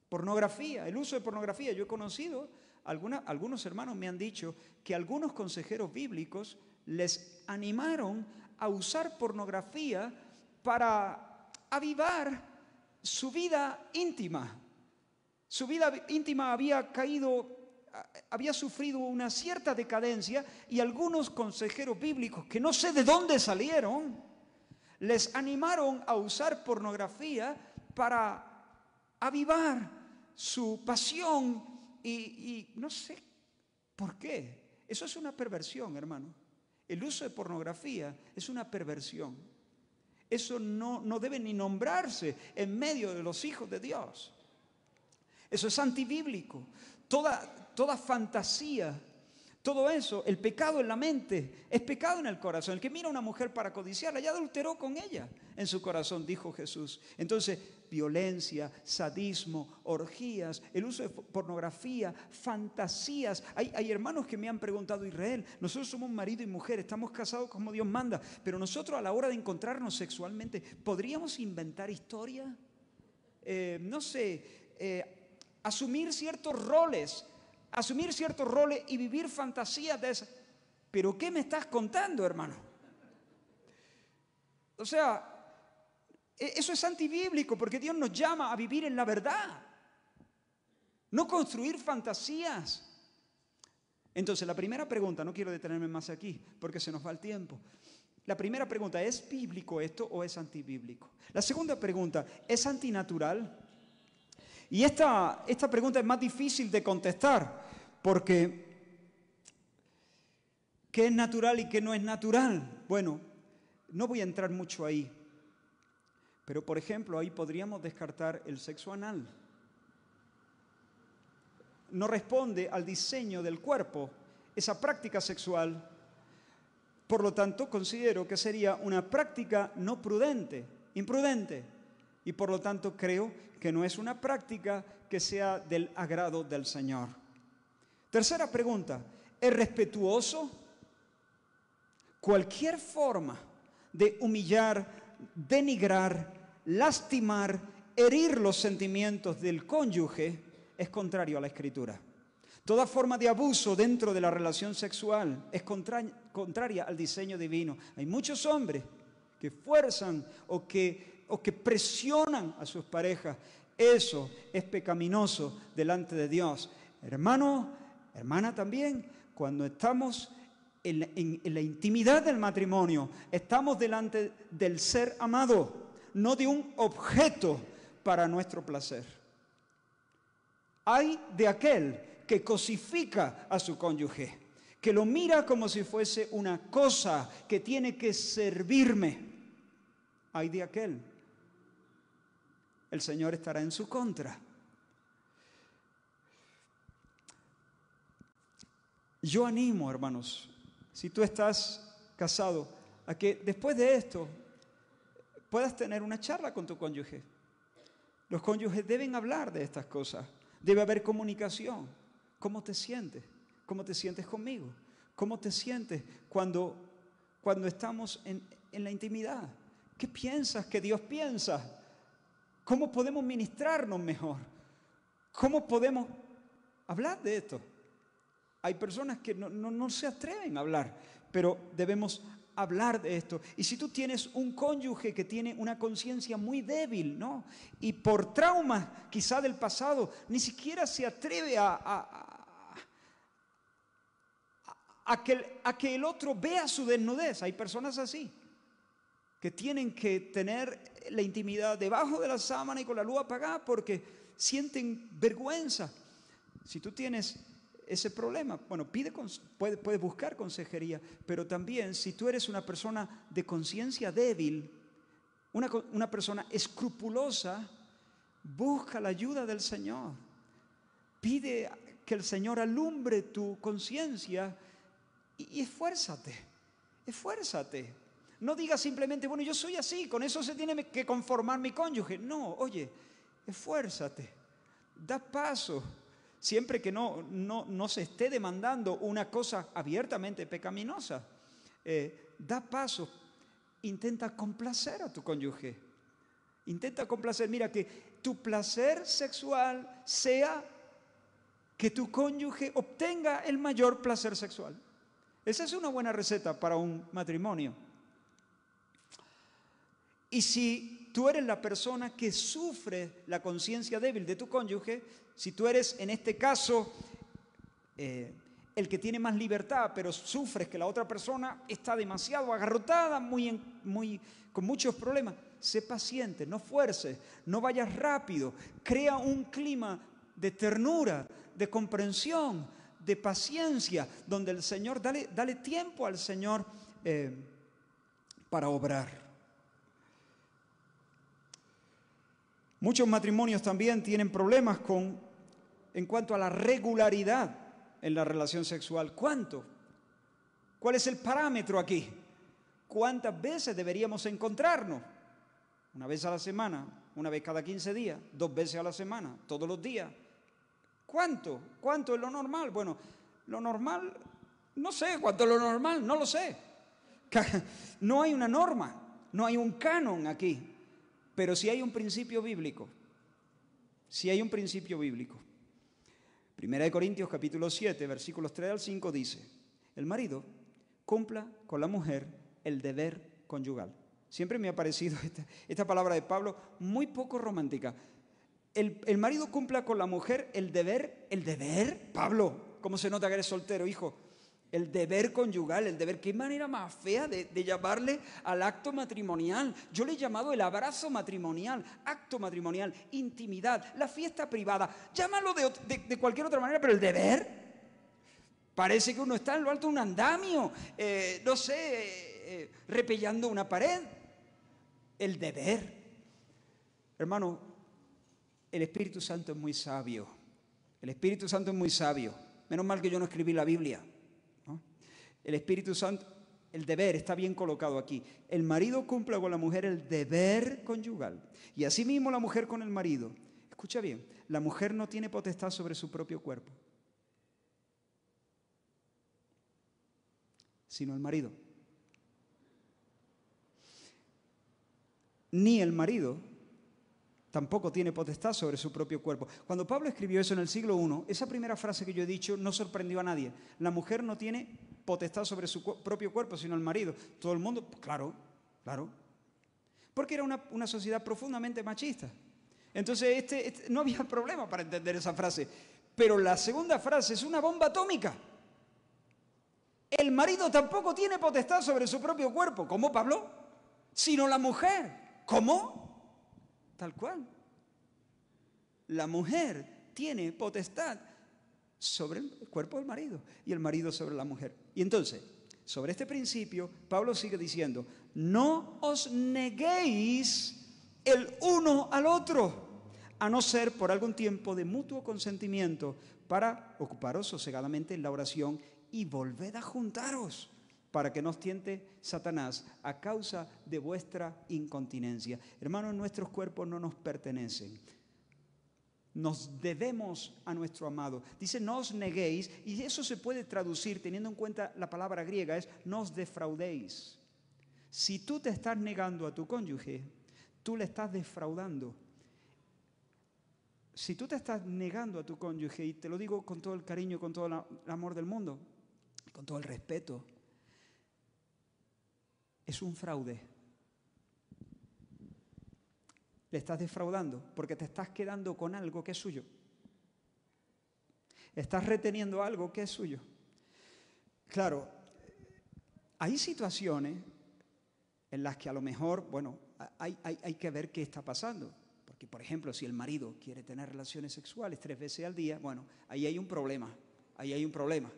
pornografía, el uso de pornografía. Yo he conocido, algunos hermanos me han dicho que algunos consejeros bíblicos les animaron a usar pornografía para avivar su vida íntima. Su vida íntima había caído, había sufrido una cierta decadencia y algunos consejeros bíblicos que no sé de dónde salieron, les animaron a usar pornografía para avivar su pasión y, y no sé por qué. Eso es una perversión, hermano. El uso de pornografía es una perversión. Eso no, debe ni nombrarse en medio de los hijos de Dios. Eso es antibíblico. Toda, toda fantasía todo eso, el pecado en la mente, es pecado en el corazón. El que mira a una mujer para codiciarla, ya adulteró con ella en su corazón, dijo Jesús. Entonces, violencia, sadismo, orgías, el uso de pornografía, fantasías. Hay, hermanos que me han preguntado, Israel, nosotros somos marido y mujer, estamos casados como Dios manda, pero nosotros a la hora de encontrarnos sexualmente, ¿podríamos inventar historia? Eh, no sé, eh, asumir ciertos roles asumir ciertos roles y vivir fantasías de esas. Pero ¿qué me estás contando, hermano? O sea, e-, eso es antibíblico porque Dios nos llama a vivir en la verdad, no construir fantasías. Entonces, la primera pregunta, no quiero detenerme más aquí porque se nos va el tiempo. La primera pregunta, ¿es bíblico esto o es antibíblico? La segunda pregunta, ¿es antinatural? Y esta, esta pregunta es más difícil de contestar porque, ¿qué es natural y qué no es natural? Bueno, no voy a entrar mucho ahí, pero por ejemplo, ahí podríamos descartar el sexo anal. No responde al diseño del cuerpo esa práctica sexual. Por lo tanto, considero que sería una práctica no prudente, imprudente. Y por lo tanto, creo que no es una práctica que sea del agrado del Señor. Tercera pregunta, ¿es respetuoso? Cualquier forma de humillar, denigrar, lastimar, herir los sentimientos del cónyuge es contrario a la escritura. Toda forma de abuso dentro de la relación sexual es contraria al diseño divino. Hay muchos hombres que fuerzan o que, o que presionan a sus parejas. Eso es pecaminoso delante de Dios. Hermano, Hermana, también cuando estamos en la, intimidad del matrimonio, estamos delante del ser amado, no de un objeto para nuestro placer. Hay de aquel que cosifica a su cónyuge, que lo mira como si fuese una cosa que tiene que servirme. Hay de aquel. El Señor estará en su contra Yo animo, hermanos, si tú estás casado, a que después de esto puedas tener una charla con tu cónyuge. Los cónyuges deben hablar de estas cosas. Debe haber comunicación. ¿Cómo te sientes? ¿Cómo te sientes conmigo? ¿Cómo te sientes cuando, cuando estamos en, en la intimidad? ¿Qué piensas ¿Qué Dios piensa? ¿Cómo podemos ministrarnos mejor? ¿Cómo podemos hablar de esto? Hay personas que no, se atreven a hablar, pero debemos hablar de esto. Y si tú tienes un cónyuge que tiene una conciencia muy débil, ¿no? Y por trauma quizá del pasado, ni siquiera se atreve a, a, a, que, a que el otro vea su desnudez. Hay personas así, que tienen que tener la intimidad debajo de la sábana y con la luz apagada porque sienten vergüenza. Si tú tienes ese problema. Bueno, pide, puedes puede buscar consejería, pero también si tú eres una persona de conciencia débil, una, una persona escrupulosa, busca la ayuda del Señor. Pide que el Señor alumbre tu conciencia y, y esfuérzate, esfuérzate. No digas simplemente, bueno, yo soy así, con eso se tiene que conformar mi cónyuge. No, oye, esfuérzate, da paso siempre que no, se esté demandando una cosa abiertamente pecaminosa. Eh, da paso, intenta complacer a tu cónyuge. Intenta complacer, mira, que tu placer sexual sea que tu cónyuge obtenga el mayor placer sexual. Esa es una buena receta para un matrimonio. Y si tú eres la persona que sufre la conciencia débil de tu cónyuge, si tú eres en este caso eh, el que tiene más libertad, pero sufres que la otra persona está demasiado agarrotada, muy, con muchos problemas, sé paciente, no fuerces, no vayas rápido, crea un clima de ternura, de comprensión, de paciencia, donde el Señor, dale, dale tiempo al Señor eh, para obrar. Muchos matrimonios también tienen problemas con en cuanto a la regularidad en la relación sexual. ¿Cuánto? ¿Cuál es el parámetro aquí? ¿Cuántas veces deberíamos encontrarnos? Una vez a la semana, una vez cada 15 días, dos veces a la semana, todos los días. ¿Cuánto? ¿Cuánto es lo normal? Bueno, lo normal, no sé cuánto es lo normal, no lo sé. [laughs] No hay una norma, no hay un canon aquí. Pero si hay un principio bíblico, si hay un principio bíblico. Primera de Corintios capítulo 7, versículos 3 al 5 dice, el marido cumpla con la mujer el deber conyugal. Siempre me ha parecido [laughs] esta, palabra de Pablo muy poco romántica. El, el marido cumpla con la mujer el deber, el deber, Pablo, ¿cómo se nota que eres soltero, hijo? el deber conyugal, el deber. Qué manera más fea de, llamarle al acto matrimonial. Yo le he llamado el abrazo matrimonial, acto matrimonial, intimidad, la fiesta privada. Llámalo de, cualquier otra manera, pero el deber. Parece que uno está en lo alto de un andamio, eh, no sé, eh, eh, repellando una pared. El deber. Hermano, el Espíritu Santo es muy sabio. El Espíritu Santo es muy sabio. Menos mal que yo no escribí la Biblia el Espíritu Santo, el deber está bien colocado aquí. El marido cumple con la mujer el deber conyugal. Y asimismo la mujer con el marido. Escucha bien, la mujer no tiene potestad sobre su propio cuerpo, sino el marido. Ni el marido tampoco tiene potestad sobre su propio cuerpo. Cuando Pablo escribió eso en el siglo I, esa primera frase que yo he dicho no sorprendió a nadie. La mujer no tiene potestad sobre su propio cuerpo, sino el marido. Todo el mundo, claro, claro. Porque era una, sociedad profundamente machista. Entonces este, este no había [laughs] problema para entender esa frase. Pero la segunda frase es una bomba atómica. El marido tampoco tiene potestad sobre su propio cuerpo, como Pablo, sino la mujer. ¿Cómo? Tal cual. La mujer tiene potestad sobre el cuerpo del marido y el marido sobre la mujer. Y entonces, sobre este principio, Pablo sigue diciendo, no os neguéis el uno al otro, a no ser por algún tiempo de mutuo consentimiento para ocuparos sosegadamente en la oración y volved a juntaros para que nos tiente Satanás a causa de vuestra incontinencia. Hermanos, nuestros cuerpos no nos pertenecen. Nos debemos a nuestro amado. Dice, no os neguéis, y eso se puede traducir teniendo en cuenta la palabra griega, es no os defraudéis. Si tú te estás negando a tu cónyuge, tú le estás defraudando. Si tú te estás negando a tu cónyuge, y te lo digo con todo el cariño, con todo el amor del mundo, con todo el respeto, es un fraude. Le estás defraudando porque te estás quedando con algo que es suyo. Estás reteniendo algo que es suyo. Claro, hay situaciones en las que a lo mejor, bueno, hay, que ver qué está pasando. Porque, por ejemplo, si el marido quiere tener relaciones sexuales tres veces al día, bueno, ahí hay un problema, ahí hay un problema.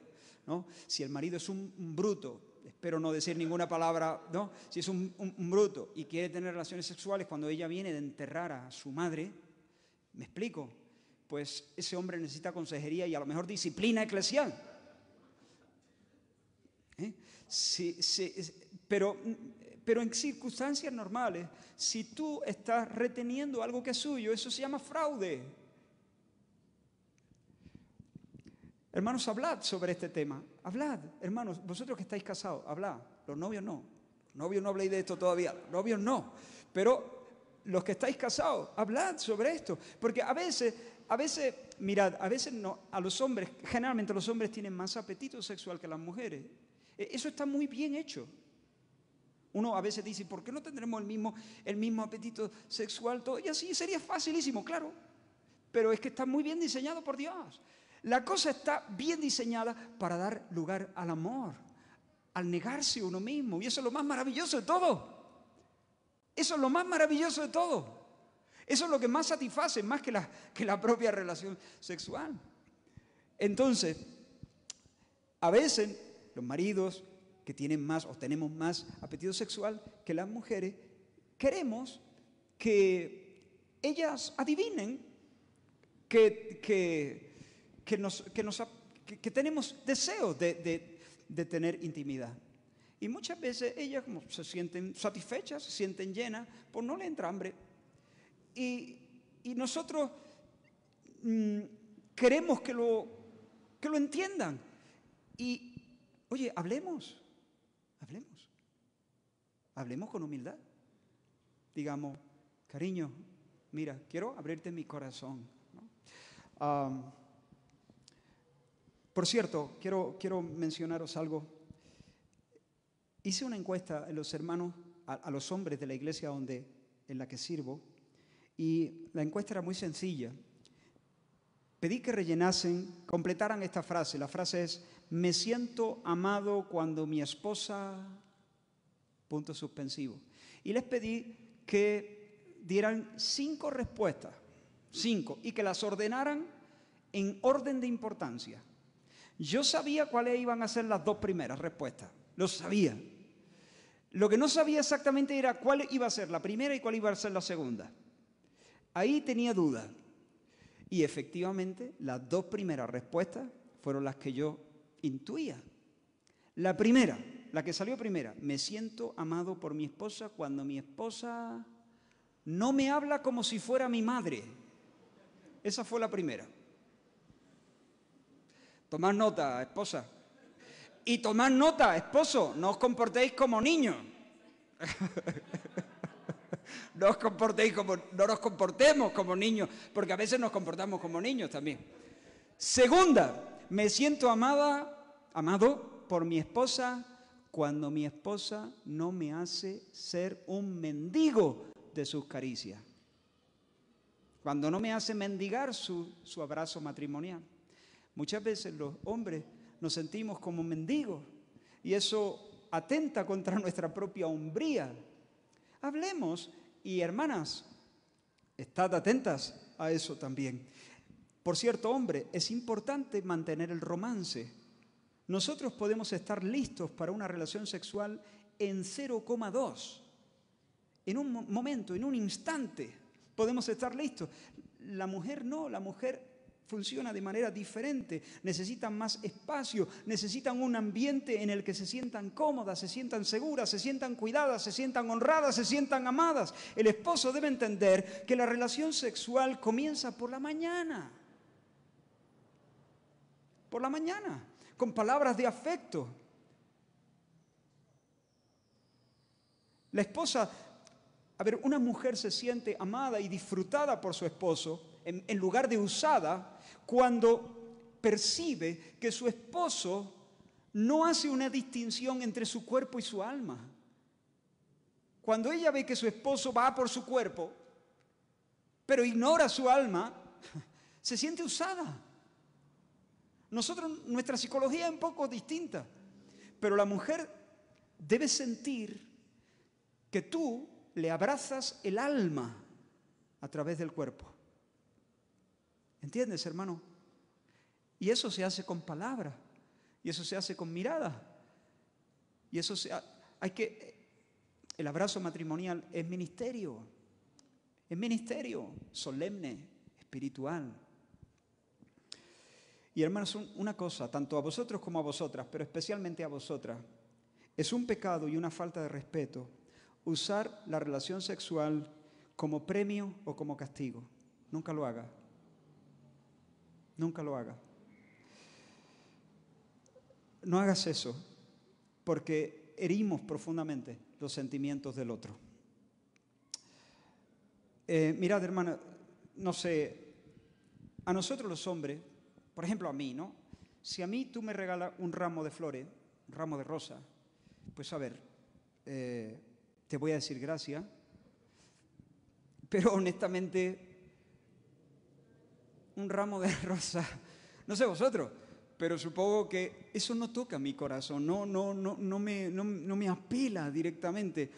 ¿no? Si el marido es un bruto pero no decir ninguna palabra, ¿no? Si es un, bruto y quiere tener relaciones sexuales cuando ella viene de enterrar a su madre, ¿me explico? Pues ese hombre necesita consejería y a lo mejor disciplina eclesial. ¿Eh? pero, pero en circunstancias normales, si tú estás reteniendo algo que es suyo, eso se llama fraude. Hermanos, hablad sobre este tema. Hablad, hermanos, vosotros que estáis casados, hablad. Los novios no. novios no habléis de esto todavía. Los novios no. Pero los que estáis casados, hablad sobre esto. Porque a veces, a veces, mirad, a veces no, a los hombres, generalmente los hombres tienen más apetito sexual que las mujeres. E, eso está muy bien hecho. Uno a veces dice, ¿por qué no tendremos el mismo, el mismo apetito sexual? Todo? Y así sería facilísimo, claro. Pero es que está muy bien diseñado por Dios. La cosa está bien diseñada para dar lugar al amor, al negarse uno mismo. Y eso es lo más maravilloso de todo. Eso es lo más maravilloso de todo. Eso es lo que más satisface, más que la, que la propia relación sexual. Entonces, a veces los maridos que tienen más o tenemos más apetito sexual que las mujeres, queremos que ellas adivinen que que, nos, tenemos deseo de, tener intimidad. Y muchas veces ellas se sienten satisfechas, se sienten llenas, por pues no le entra hambre. Y, nosotros mm, queremos que lo, lo entiendan. Y, oye, hablemos, hablemos, hablemos con humildad. Digamos, cariño, mira, quiero abrirte mi corazón. ¿no? Por cierto, quiero, quiero mencionaros algo. Hice una encuesta a los hermanos, a, los hombres de la iglesia donde, en la que sirvo, y la encuesta era muy sencilla. Pedí que rellenasen, completaran esta frase. La frase es, me siento amado cuando mi esposa... Punto suspensivo. Y les pedí que dieran cinco respuestas, cinco, y que las ordenaran en orden de importancia. Yo sabía cuáles iban a ser las dos primeras respuestas. Lo sabía. Lo que no sabía exactamente era cuál iba a ser la primera y cuál iba a ser la segunda. Ahí tenía duda. Y efectivamente, las dos primeras respuestas fueron las que yo intuía. La primera, la que salió primera, me siento amado por mi esposa cuando mi esposa no me habla como si fuera mi madre. Esa fue la primera. Tomad nota, esposa. Y tomad nota, esposo, no os comportéis como niños. [laughs] no comportéis como, no nos comportemos como niños, porque a veces nos comportamos como niños también. Segunda, me siento amada, amado por mi esposa cuando mi esposa no me hace ser un mendigo de sus caricias. Cuando no me hace mendigar su abrazo matrimonial. Muchas veces los hombres nos sentimos como mendigos y eso atenta contra [laughs] nuestra propia hombría. Hablemos y hermanas, estad atentas a eso también. Por cierto, hombre, es importante mantener el romance. Nosotros podemos estar listos para una relación sexual en 0,2. En un momento, en un instante, podemos estar listos. La mujer no, la mujer funciona de manera diferente, necesitan más espacio, necesitan un ambiente en el que se sientan cómodas, se sientan seguras, se sientan cuidadas, se sientan honradas, se sientan amadas. El esposo debe entender que la relación sexual comienza por la mañana, por la mañana, con palabras de afecto. La esposa, a ver, una mujer se siente amada y disfrutada por su esposo en, lugar de usada cuando percibe que su esposo no hace una distinción entre su cuerpo y su alma. Cuando ella ve que su esposo va por su cuerpo, pero ignora su alma, [laughs] se siente usada. Nosotros, nuestra psicología es un poco distinta, pero la mujer debe sentir que tú le abrazas el alma a través del cuerpo. ¿Entiendes, hermano? Y eso se hace con palabras, y eso se hace con mirada, y eso se hay que el abrazo matrimonial es ministerio, es ministerio solemne, espiritual. Y hermanos, una cosa, tanto a vosotros como a vosotras, pero especialmente a vosotras, es un pecado y una falta de respeto usar la relación sexual como premio o como castigo. Nunca lo haga. Nunca lo haga. No hagas eso, porque herimos profundamente los sentimientos del otro. Eh, mirad, hermano, no sé, a nosotros los hombres, por ejemplo a mí, ¿no? Si a mí tú me regalas un ramo de flores, un ramo de rosa, pues a ver, eh, te voy a decir gracias, pero honestamente un ramo de [laughs] rosa. No sé vosotros, pero supongo que eso no toca mi corazón, no, no, no, no, me, no, me apela directamente.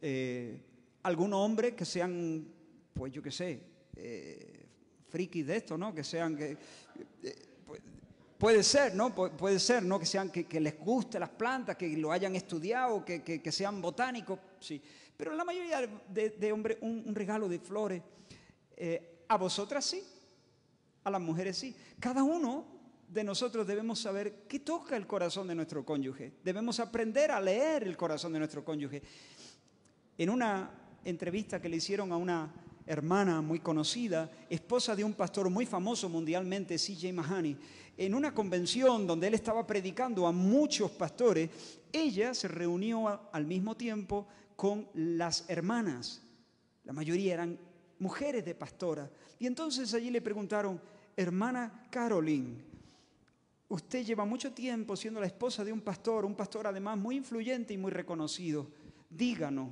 Eh, algunos hombres que sean, pues yo qué sé, eh, frikis de esto, ¿no? Que sean que. Eh, pues, puede ser, ¿no? puede ser, ¿no? Que sean que, les guste las plantas, que lo hayan estudiado, que, sean botánicos, sí. Pero la mayoría de, de hombres, un, regalo de flores. Eh, a vosotras sí, a las mujeres sí. Cada uno de nosotros debemos saber qué toca el corazón de nuestro cónyuge. Debemos aprender a leer el corazón de nuestro cónyuge. En una entrevista que le hicieron a una hermana muy conocida, esposa de un pastor muy famoso mundialmente, CJ mahani en una convención donde él estaba predicando a muchos pastores, ella se reunió al mismo tiempo con las hermanas. La mayoría eran mujeres de pastora. Y entonces allí le preguntaron, hermana Caroline, usted lleva mucho tiempo siendo la esposa de un pastor, un pastor además muy influyente y muy reconocido. Díganos,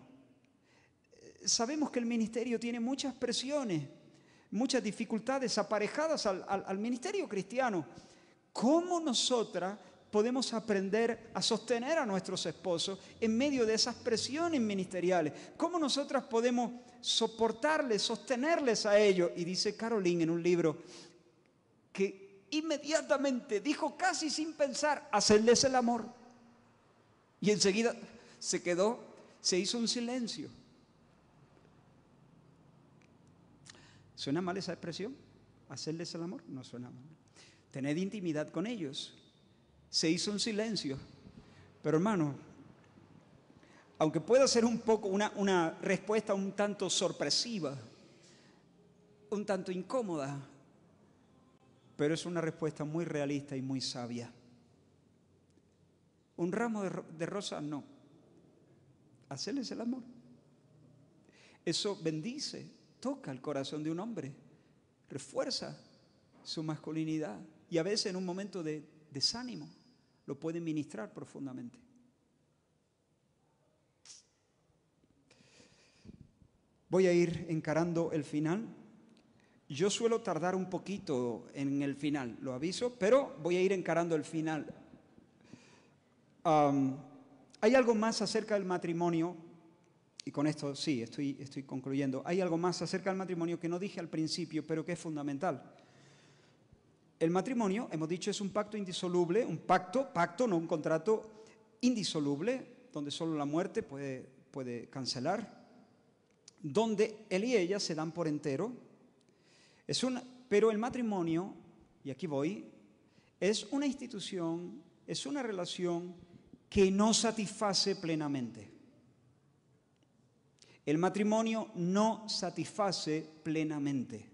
eh, sabemos que el ministerio tiene muchas presiones, muchas dificultades aparejadas al, ministerio cristiano. ¿Cómo nosotras podemos aprender a sostener a nuestros esposos en medio de esas presiones ministeriales? ¿Cómo nosotras podemos soportarles, sostenerles a ellos? Y dice Caroline en un libro, que inmediatamente dijo casi sin pensar, hacerles el amor. Y enseguida se quedó, se hizo un silencio. ¿Suena mal esa expresión? ¿Hacerles el amor? No suena mal. Tener intimidad con ellos. Se hizo un silencio. Pero hermano, aunque pueda ser un poco una, una respuesta un tanto sorpresiva, un tanto incómoda, pero es una respuesta muy realista y muy sabia. Un ramo de, rosas no. Hacerles el amor. Eso bendice, toca el corazón de un hombre, refuerza su masculinidad y a veces en un momento de desánimo lo puede ministrar profundamente. Voy a ir encarando el final. Yo suelo tardar un poquito en el final, lo aviso, pero voy a ir encarando el final. hay algo más acerca del matrimonio, y con esto sí, estoy, estoy concluyendo, hay algo más acerca del matrimonio que no dije al principio, pero que es fundamental. El matrimonio, hemos dicho, es un pacto indisoluble, un pacto, pacto, no un contrato indisoluble, donde solo la muerte puede, puede cancelar, donde él y ella se dan por entero, pero el matrimonio, y aquí voy, es una institución, es una relación que no satisface plenamente. El matrimonio no satisface plenamente.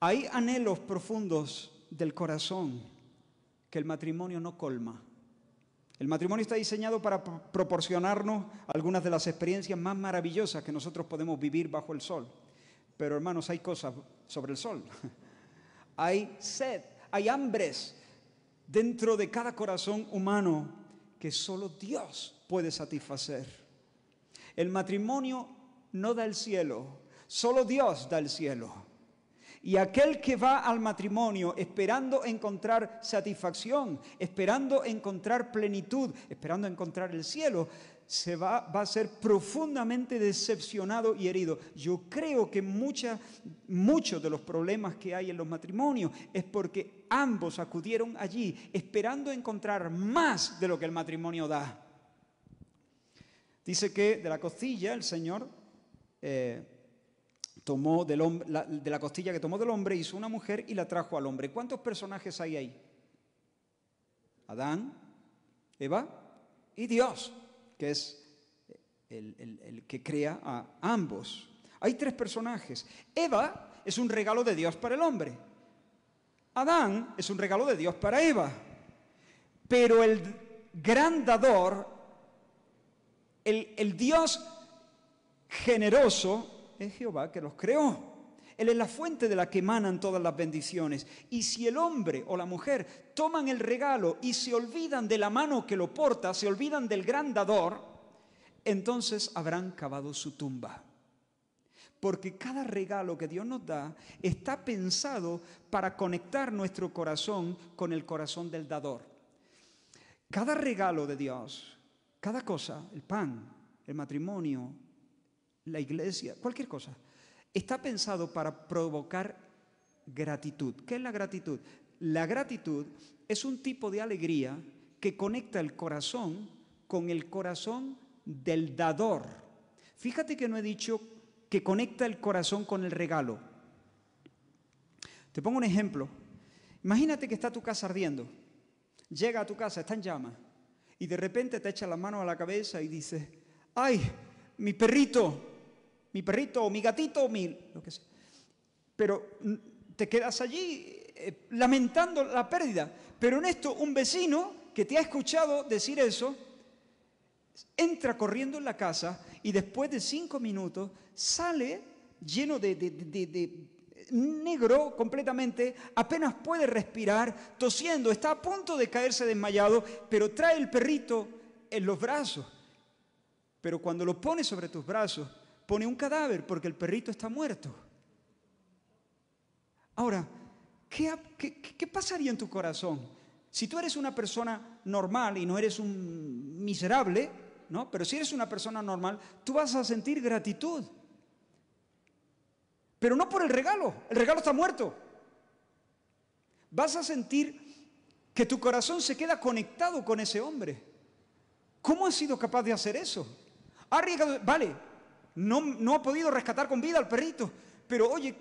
Hay anhelos profundos del corazón que el matrimonio no colma. El matrimonio está diseñado para proporcionarnos algunas de las experiencias más maravillosas que nosotros podemos vivir bajo el sol. Pero hermanos, hay cosas sobre el sol. [laughs] hay sed, hay hambres dentro de cada corazón humano que solo Dios puede satisfacer. El matrimonio no da el cielo, solo Dios da el cielo. Y aquel que va al matrimonio esperando encontrar satisfacción, esperando encontrar plenitud, esperando encontrar el cielo, se va, va, a ser profundamente decepcionado y herido. Yo creo que muchos de los problemas que hay en los matrimonios es porque ambos acudieron allí esperando encontrar más de lo que el matrimonio da. Dice que de la costilla el Señor eh, tomó del hombre, de la costilla que tomó del hombre hizo una mujer y la trajo al hombre. ¿Cuántos personajes hay ahí? Adán, Eva y Dios que es el, que crea a ambos. Hay tres personajes. Eva es un regalo de Dios para el hombre. Adán es un regalo de Dios para Eva. Pero el gran dador, el, el Dios generoso, es Jehová que los creó. Él es la fuente de la que emanan todas las bendiciones. Y si el hombre o la mujer toman el regalo y se olvidan de la mano que lo porta, se olvidan del gran dador, entonces habrán cavado su tumba. Porque cada regalo que Dios nos da está pensado para conectar nuestro corazón con el corazón del dador. Cada regalo de Dios, cada cosa, el pan, el matrimonio, la iglesia, cualquier cosa, está pensado para provocar gratitud. ¿Qué es la gratitud? La gratitud es un tipo de alegría que conecta el corazón con el corazón del dador. Fíjate que no he dicho que conecta el corazón con el regalo. Te pongo un ejemplo. Imagínate que está tu casa ardiendo. Llega a tu casa, está en llama. Y de repente te echa la mano a la cabeza y dice: ¡ay, mi perrito! mi perrito o mi gatito o mi lo que sea. Pero mm, te quedas allí eh, lamentando la pérdida. Pero en esto un vecino que te ha escuchado decir eso, entra corriendo en la casa y después de cinco minutos sale lleno de, de negro completamente, apenas puede respirar, tosiendo, está a punto de caerse desmayado, pero trae el perrito en los brazos. Pero cuando lo pone sobre tus brazos, pone un cadáver porque el perrito está muerto. Ahora, ¿qué, pasaría en tu corazón? Si tú eres una persona normal y no eres un miserable, ¿no? Pero si eres una persona normal, tú vas a sentir gratitud. Pero no por el regalo, el regalo está muerto. Vas a sentir que tu corazón se queda conectado con ese hombre. ¿Cómo has sido capaz de hacer eso? Ha vale, no, ha podido rescatar con vida al perrito. Pero oye,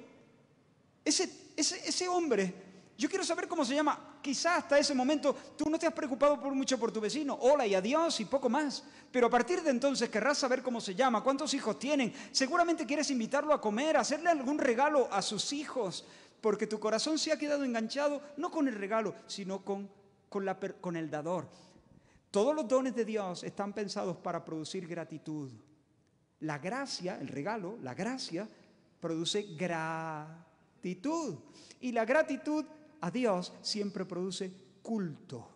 ese, hombre, yo quiero saber cómo se llama. Quizás hasta ese momento tú no te has preocupado por mucho por tu vecino. Hola y adiós y poco más. Pero a partir de entonces querrás saber cómo se llama, cuántos hijos tienen. Seguramente quieres invitarlo a comer, hacerle algún regalo a sus hijos. Porque tu corazón se ha quedado enganchado no con el regalo, sino con, con el dador. Todos los dones de Dios están pensados para producir gratitud. La gracia, el regalo, la gracia, produce gratitud. Y la gratitud a Dios siempre produce culto.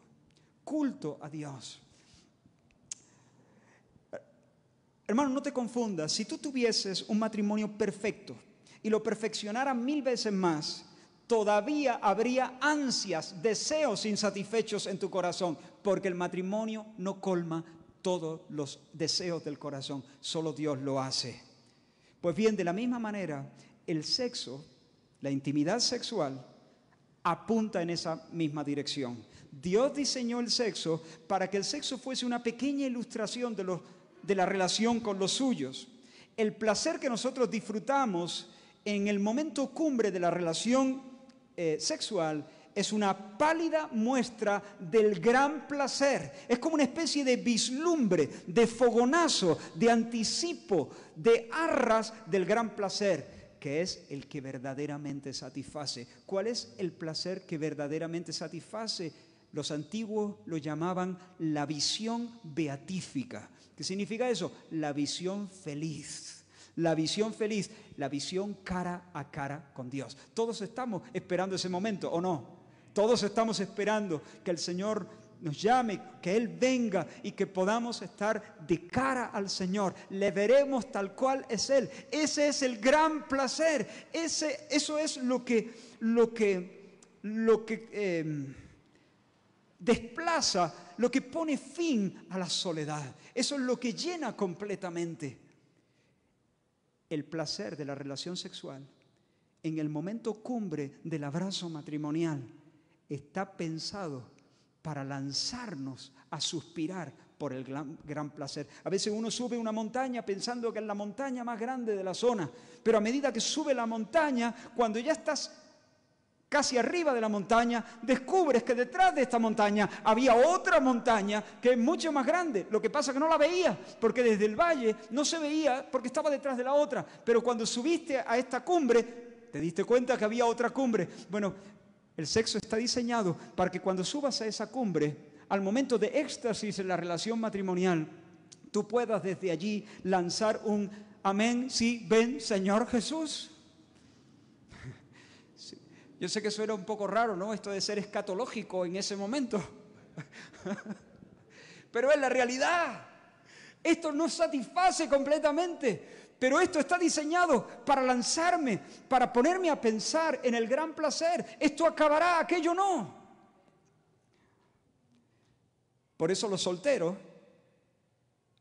Culto a Dios. Hermano, no te confundas. Si tú tuvieses un matrimonio perfecto y lo perfeccionara mil veces más, todavía habría ansias, deseos insatisfechos en tu corazón, porque el matrimonio no colma todos los deseos del corazón. Solo Dios lo hace. Pues bien, de la misma manera, el sexo, la intimidad sexual, apunta en esa misma dirección. Dios diseñó el sexo para que el sexo fuese una pequeña ilustración de, de la relación con los suyos. El placer que nosotros disfrutamos en el momento cumbre de la relación eh, sexual es una pálida muestra del gran placer. Es como una especie de vislumbre, de fogonazo, de anticipo, de arras del gran placer que es el que verdaderamente satisface. ¿Cuál es el placer que verdaderamente satisface? Los antiguos lo llamaban la visión beatífica. ¿Qué significa eso? La visión feliz. La visión feliz, la visión cara a cara con Dios. Todos estamos esperando ese momento, ¿o no? Todos estamos esperando que el Señor nos llame, que Él venga y que podamos estar de cara al Señor. Le veremos tal cual es Él. Ese es el gran placer. Ese, eso es lo que, lo que, lo que em, desplaza, lo que pone fin a la soledad. Eso es lo que llena completamente el placer de la relación sexual en el momento cumbre del abrazo matrimonial está pensado para lanzarnos a suspirar por el gran, placer. A veces uno sube una montaña pensando que es la montaña más grande de la zona, pero a medida que sube la montaña, cuando ya estás casi arriba de la montaña, descubres que detrás de esta montaña había otra montaña que es mucho más grande. Lo que pasa es que no la veías, porque desde el valle no se veía porque estaba detrás de la otra, pero cuando subiste a esta cumbre, te diste cuenta que había otra cumbre. Bueno, el sexo está diseñado para que cuando subas a esa cumbre, al momento de éxtasis en la relación matrimonial, tú puedas desde allí lanzar un amén, sí, ven, Señor Jesús. [laughs] Yo sé que suena un poco raro, ¿no? Esto de ser escatológico en ese momento. [laughs] Pero es la realidad. Esto no satisface completamente. Pero esto está diseñado para lanzarme, para ponerme a pensar en el gran placer. Esto acabará, aquello no. Por eso los solteros,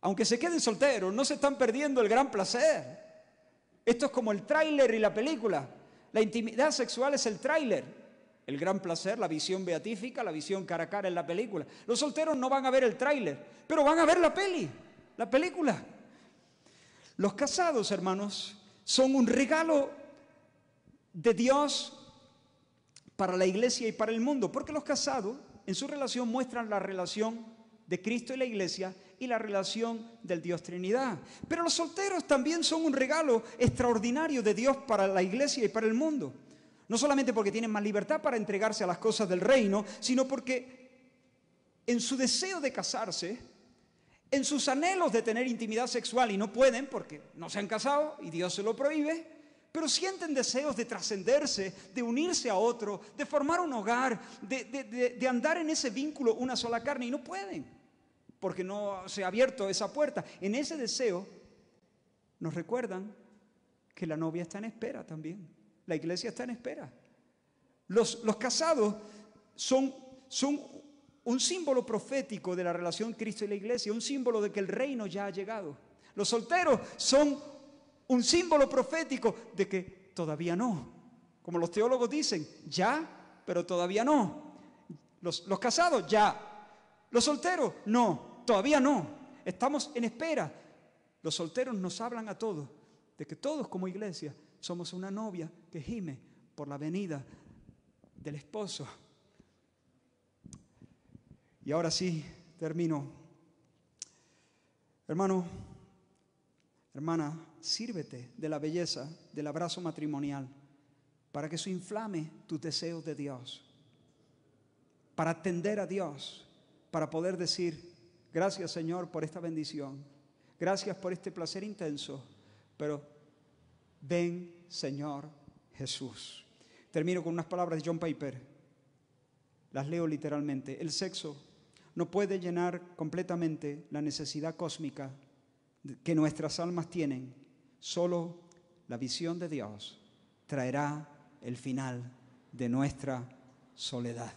aunque se queden solteros, no se están perdiendo el gran placer. Esto es como el tráiler y la película. La intimidad sexual es el tráiler. El gran placer, la visión beatífica, la visión cara a cara en la película. Los solteros no van a ver el tráiler, pero van a ver la peli, la película. Los casados, hermanos, son un regalo de Dios para la iglesia y para el mundo, porque los casados en su relación muestran la relación de Cristo y la iglesia y la relación del Dios Trinidad. Pero los solteros también son un regalo extraordinario de Dios para la iglesia y para el mundo. No solamente porque tienen más libertad para entregarse a las cosas del reino, sino porque en su deseo de casarse, en sus anhelos de tener intimidad sexual y no pueden porque no se han casado y Dios se lo prohíbe, pero sienten deseos de trascenderse, de unirse a otro, de formar un hogar, de, andar en ese vínculo una sola carne y no pueden porque no se ha abierto esa puerta. En ese deseo nos recuerdan que la novia está en espera también, la iglesia está en espera. Los, los casados son, son un símbolo profético de la relación Cristo y la iglesia, un símbolo de que el reino ya ha llegado. Los solteros son un símbolo profético de que todavía no. Como los teólogos dicen, ya, pero todavía no. Los, los casados, ya. Los solteros, no, todavía no. Estamos en espera. Los solteros nos hablan a todos de que todos como iglesia somos una novia que gime por la venida del esposo. Y ahora sí, termino. Hermano, hermana, sírvete de la belleza del abrazo matrimonial para que eso inflame tus deseos de Dios, para atender a Dios, para poder decir, gracias Señor por esta bendición, gracias por este placer intenso, pero ven Señor Jesús. Termino con unas palabras de John Piper, las leo literalmente, el sexo no puede llenar completamente la necesidad cósmica que nuestras almas tienen. Solo la visión de Dios traerá el final de nuestra soledad.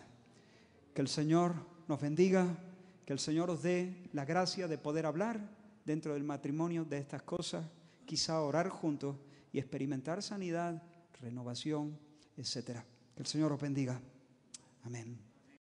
Que el Señor nos bendiga, que el Señor os dé la gracia de poder hablar dentro del matrimonio de estas cosas, quizá orar juntos y experimentar sanidad, renovación, etc. Que el Señor os bendiga. Amén.